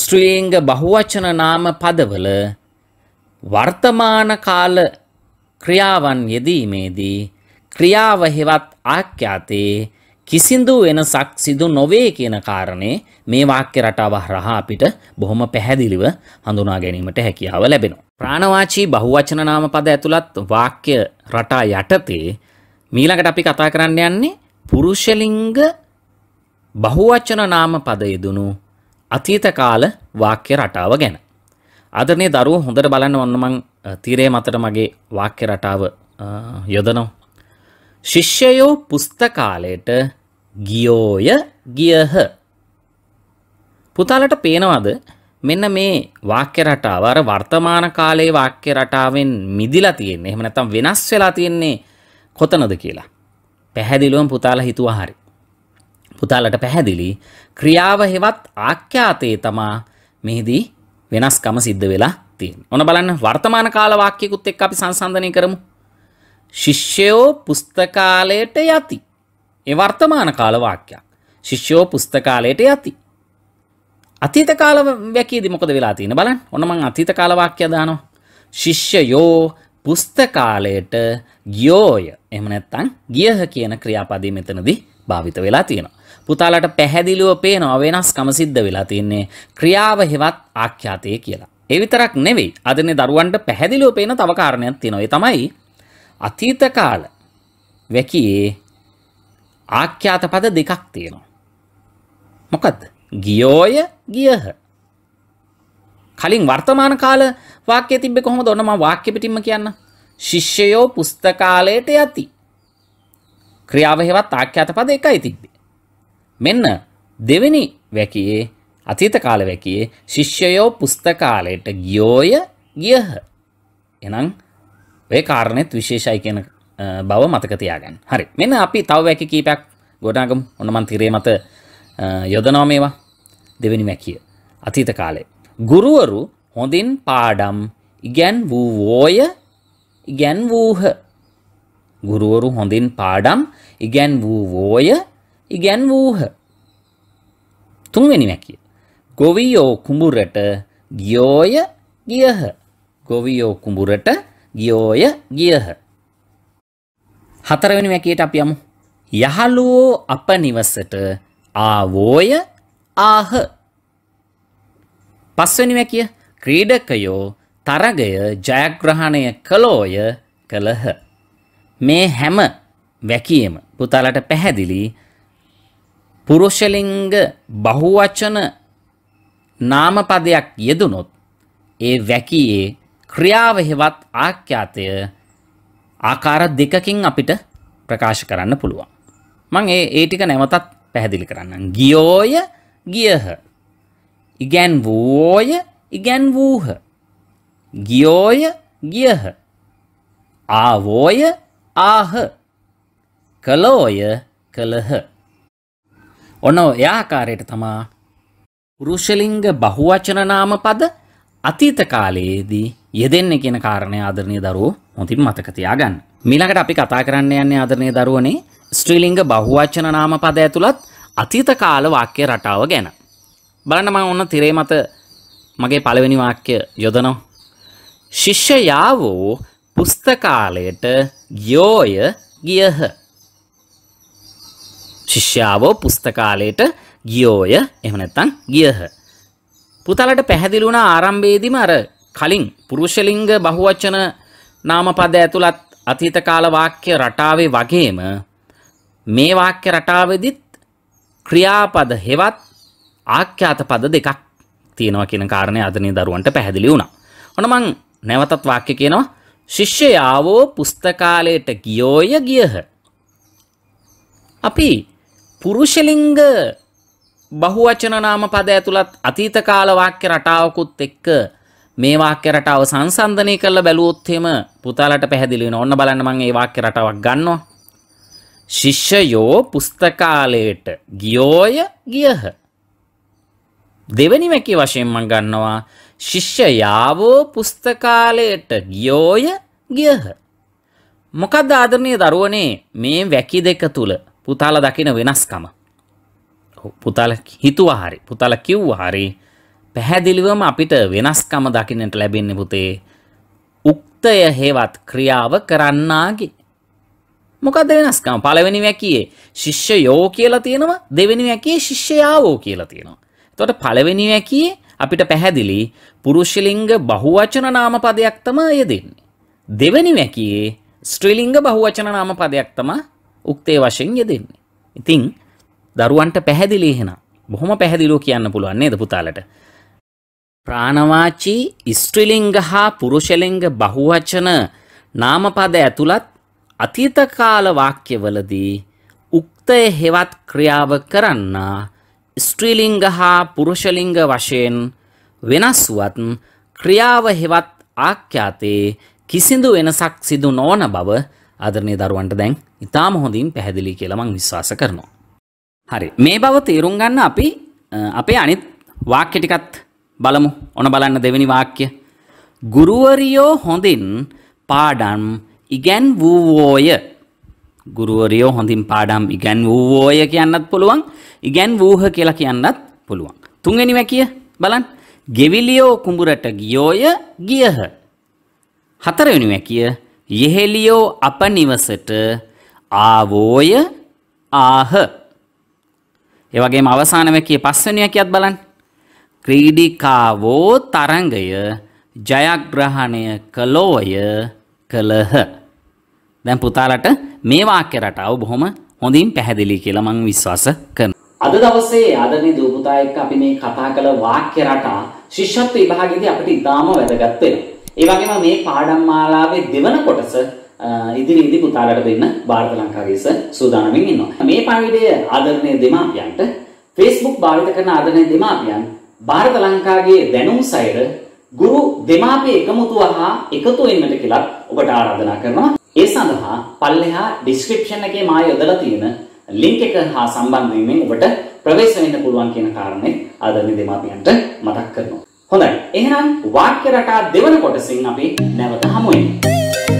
[SPEAKER 1] ස්ත්‍රීලිංග බහුවචන නාම පදවල වර්තමාන කාල ක්‍රියාවන් යෙදීමේදී ක්‍රියාව හෙවත් ආඛ්‍යාතේ කිසිදු වෙනසක් සිදු නොවේ කියන කාරණේ මේ වාක්‍ය රටාව හරහා අපිට බොහොම පැහැදිලිව හඳුනා ගැනීමට හැකියාව ලැබෙනවා. ප්‍රාණවාචී බහුවචන නාම පද ඇතුළත් වාක්‍ය රටා යටතේ මීළඟට අපි කතා කරන්න යන්නේ පුරුෂලිංග බහුවචන නාම පද යෙදුණු අතීත කාල වාක්‍ය රටාව ගැන. ආදරණය දරුව හොඳට බලන්න ඔන්න මං තීරය මතට මගේ වාක්‍ය රටාව යොදනෝ. ශිෂ්‍යයෝ පුස්තකාලයට ගියෝය ගියහ. පුතාලට පේනවද මෙන්න මේ වාක්‍ය රටාව අර වර්තමාන කාලයේ වාක්‍ය රටාවෙන් මිදිලා තියෙන්නේ. එහෙම නැත්නම් වෙනස් වෙලා තියෙන්නේ කොතනද කියලා. පැහැදිලිවම පුතාලා හිතුවා හරි. පුතාලට පැහැදිලි ක්‍රියාව හෙවත් ආඛ්‍යාතේ තමා මෙහිදී වෙනස්කම සිද්ධ වෙලා තියෙන. ඔන බලන්න වර්තමාන කාල වාක්‍යකුත් එක්ක අපි සංසන්දනය කරමු. ශිෂ්‍යයෝ පුස්තකාලයට යති. ඒ වර්තමාන කාල වාක්‍යයක්. ශිෂ්‍යයෝ පුස්තකාලයට යති. අතීත කාල වැකීදී මොකද වෙලා තියෙන බලන්න. ඔන්න මං අතීත කාල වාක්‍ය දානවා. ශිෂ්‍යයෝ පුස්තකාලයට ගියෝය. එහෙම නැත්නම් ගියහ කියන ක්‍රියාපදේ මෙතනදී භාවිත වෙලා තියෙනවා. පුතාලට පැහැදිලිව පේනවා වෙනස්කම සිද්ධ වෙලා තියෙන්නේ ක්‍රියාව හෙවත් ආඛ්‍යාතය කියලා. ඒ විතරක් නෙවෙයි. අදනේ දරුවන්ට පැහැදිලිව පේන තව කාරණයක් තියෙනවා. ඒ තමයි අතීත කාල වැකියේ ආඛ්‍යාත පද දෙකක් තියෙනවා. මොකද්ද? ගියෝය ගියහ. කලින් වර්තමාන කාල වාක්‍ය තිබ්බේ කොහොමද? ඔන්න මම වාක්‍ය පිටින්ම කියන්න. ශිෂ්‍යයෝ පුස්තකාලයට යති. ක්‍රියාව හෙවත් ආඛ්‍යාත පද එකයි තිබ්බේ. මෙන්න දෙවෙනි වැකියේ අතීත කාල වැකියේ ශිෂ්‍යයෝ පුස්තකාලයට ගියෝය ගියහ. එනම් ඔය කාරණෙත් විශේෂයි කියන බව මතක තියාගන්න. හරි. මෙන්න අපි තව වැකි කීපයක් ගොඩනගමු. ඔන්න මන් තිරේ මත යොදනවා මේවා. දෙවෙනි වැකිය. අතීත කාලේ. ගුරුවරු හොඳින් පාඩම් ඉගැන්වූවෝය ඉගැන්වූහ. ගුරුවරු හොඳින් පාඩම් ඉගැන්වූවෝය ඉගැන් වූහ. තුන්වෙනි මැකිය. ගොවියෝ කුඹුරට ගියෝය ගියහ. ගොවියෝ කුඹුරට ගියෝය ගියහ. හතරවෙනි මැකියට අපි යමු. යහළුවෝ අප නිවසට ආවෝය ආහ. පස්වෙනි මැකිය ක්‍රීඩකයෝ තරගය ජයග්‍රහණය කළෝය කළහ. මේ හැම වැකියම පුතාලට පැහැදිලි පුරුෂලිංග බහුවචන නාමපදයක් යෙදුනොත් ඒ වැකියේ ක්‍රියාව හෙවත් ආඛ්‍යාතය ආකාර දෙකකින් අපිට ප්‍රකාශ කරන්න පුළුවන්. මං ඒ ඒ ටික නැවතත් පැහැදිලි කරන්නම්. ගියෝය ගියහ. ඉගැන් වූෝය ඉගැන් වූහ. ගියෝය ගියහ. ආවෝය ආහ. කළෝය කළහ. ඔන්න එයාකාරයට තමා පුරුෂලිංග බහුවචන නාම පද අතීත කාලයේදී යෙදෙන්නේ කියන කාරණය ආදරණීය දරුවෝ හොඳින් මතක තියාගන්න. මීළඟට අපි කතා කරන්න යන්නේ ආදරණීය දරුවනේ ස්ත්‍රීලිංග බහුවචන නාම පද ඇතුළත් අතීත කාල වාක්‍ය රටාව ගැන. බලන්න මම ඔන්න තිරේ මත මගේ පළවෙනි වාක්‍ය යොදනවා. ශිෂ්‍යයාවෝ පුස්තකාලයට ගියෝය ගියහ. ශිෂ්‍යාවෝ පුස්තකාලයට ගියෝය එහනැත්තං ගියහ. පුතලට පැහැදිලි වුණ ආරම්භේදිම අර කලින් පුරුෂලිංග බහුවචන නාමපද ඇතුළත් අතීත කාල වාක්‍ය රටාවේ වගේම මේ වාක්‍ය රටාවෙදිත් ක්‍රියාපද හෙවත් ආඛ්‍යාත පද දෙකක් තියෙනවා කියන කාරණය අදනේ දරුවන්ට පැහැදිලි වුණා. ඔන්න මං නැවතත් වාක්‍ය කියනවා ශිෂ්‍යයාවෝ පුස්තකාලයට ගියෝය ගියහ. අපි පුරුෂලිංග බහුවචන නාම පද ඇතුළත් අතීත කාල වාක්‍ය රටාවකුත් එක්ක මේ වාක්‍ය රටාව සංසන්දනය කරලා බැලුවොත් එහෙම පුතාලට පැහැදිලි වෙනවා. ඔන්න බලන්න මම මේ වාක්‍ය රටාවක් ගන්නවා. ශිෂ්‍යයෝ පුස්තකාලයට ගියෝය ගියහ. දෙවැනි මැකේ වශයෙන් මම ගන්නවා ශිෂ්‍යයාවෝ පුස්තකාලයට ගියෝය ගියහ. මොකක්ද ආදරණීය දරුවනේ මේ වැකි දෙක තුල පුතාල දකින වෙනස්කම පුතාල හිතුවා හරි පුතාල කිව්වා හරි පැහැදිලිවම අපිට වෙනස්කම දකින්නට ලැබෙන්නේ පුතේ උක්තය හේවත් ක්‍රියාව කරන්නාගේ මොකද වෙනස්කම පළවෙනි වැකියේ ශිෂ්‍යයෝ කියලා තියෙනවා දෙවෙනි වැකියේ ශිෂ්‍යයාවෝ කියලා තියෙනවා. එතකොට පළවෙනි වැකියේ අපිට පැහැදිලි පුරුෂලිංග බහුවචන නාම පදයක් තමයි යෙදෙන්නේ. දෙවෙනි වැකියේ ස්ත්‍රීලිංග බහුවචන නාම පදයක් තමයි උක්තේ වශයෙන් යෙදෙන්නේ. ඉතින් දරුවන්ට පැහැදිලි එහෙනම් බොහොම පැහැදිලිව කියන්න පුළුවන් නේද පුතාලට? ප්‍රාණවාචී ස්ත්‍රීලිංග හා පුරුෂලිංග බහුවචන නාමපද ඇතුළත් අතීත කාල වාක්‍යවලදී උක්තය හෙවත් ක්‍රියාව කරන්නා ස්ත්‍රීලිංග හා පුරුෂලිංග වශයෙන් වෙනස්වත් ක්‍රියාව හෙවත් ආඛ්‍යාතේ කිසිදු වෙනසක් සිදු නොවන බව ආදරණීය දරුවන්ට දැන් ඉතාම හොඳින් පැහැදිලි කියලා මං විශ්වාස කරනවා. හරි මේ බව තේරුම් ගන්න අපි අපේ අනිත් වාක්‍ය ටිකත් බලමු. ඔන බලන්න දෙවෙනි වාක්‍ය. ගුරුවරියෝ හොඳින් පාඩම් ඉගැන්වූවෝය. ගුරුවරියෝ හොඳින් පාඩම් ඉගැන්වූවෝය කියන්නත් පුළුවන්. ඉගැන්වූහ කියලා කියන්නත් පුළුවන්. තුන්වෙනි වැකිය බලන්න. ගෙවිලියෝ කුඹුරට ගියෝය ගියහ. හතරවෙනි වැකිය යෙහෙලියෝ අප නිවසට ආවෝය ආහ. ඒ වගේම අවසාන වෙකේ පස්වෙනි එකත් බලන්න. ක්‍රීඩිකාවෝ තරංගය ජයග්‍රහණය කළෝය කළහ. දැන් පුතාලට මේ වාක්‍ය රටාව බොහොම හොඳින් පැහැදිලි කියලා මම විශ්වාස කරනවා. අද දවසේ ආදරණීය දූපතා එක්ක අපි මේ කතා කළ වාක්‍ය රටා ශිෂ්‍යත්ව විභාගයේදී අපිට ඉතාම වැදගත් වෙනවා. ඒ වගේම මේ පාඩම් මාලාවේ දෙවන කොටස ඉදිරියේදී පුතාලට දෙන්න ಭಾರತ ලංකාවේස සූදානමින් ඉන්නවා. මේ පණිවිඩය ආදරණීය දෙමාපියන්ට Facebook භාවිත කරන ආදරණීය දෙමාපියන් ಭಾರತ ලංකාවේ දැනුම් සැයර ගුරු දෙමාපිය එකමුතුව හා එකතු වෙන්නට කියලා ඔබට ආරාධනා කරනවා. ඒ සඳහා පල්ලෙහා description එකේ මා යොදලා තියෙන link එක හා සම්බන්ධ වීමෙන් ඔබට ප්‍රවේශ වෙන්න පුළුවන් කියන කාරණේ ආදරණීය දෙමාපියන්ට මතක් කරනවා. හොඳයි. එහෙනම් වාක්‍ය රටා දෙවන කොටසින් අපි නැවත හමු වෙනවා.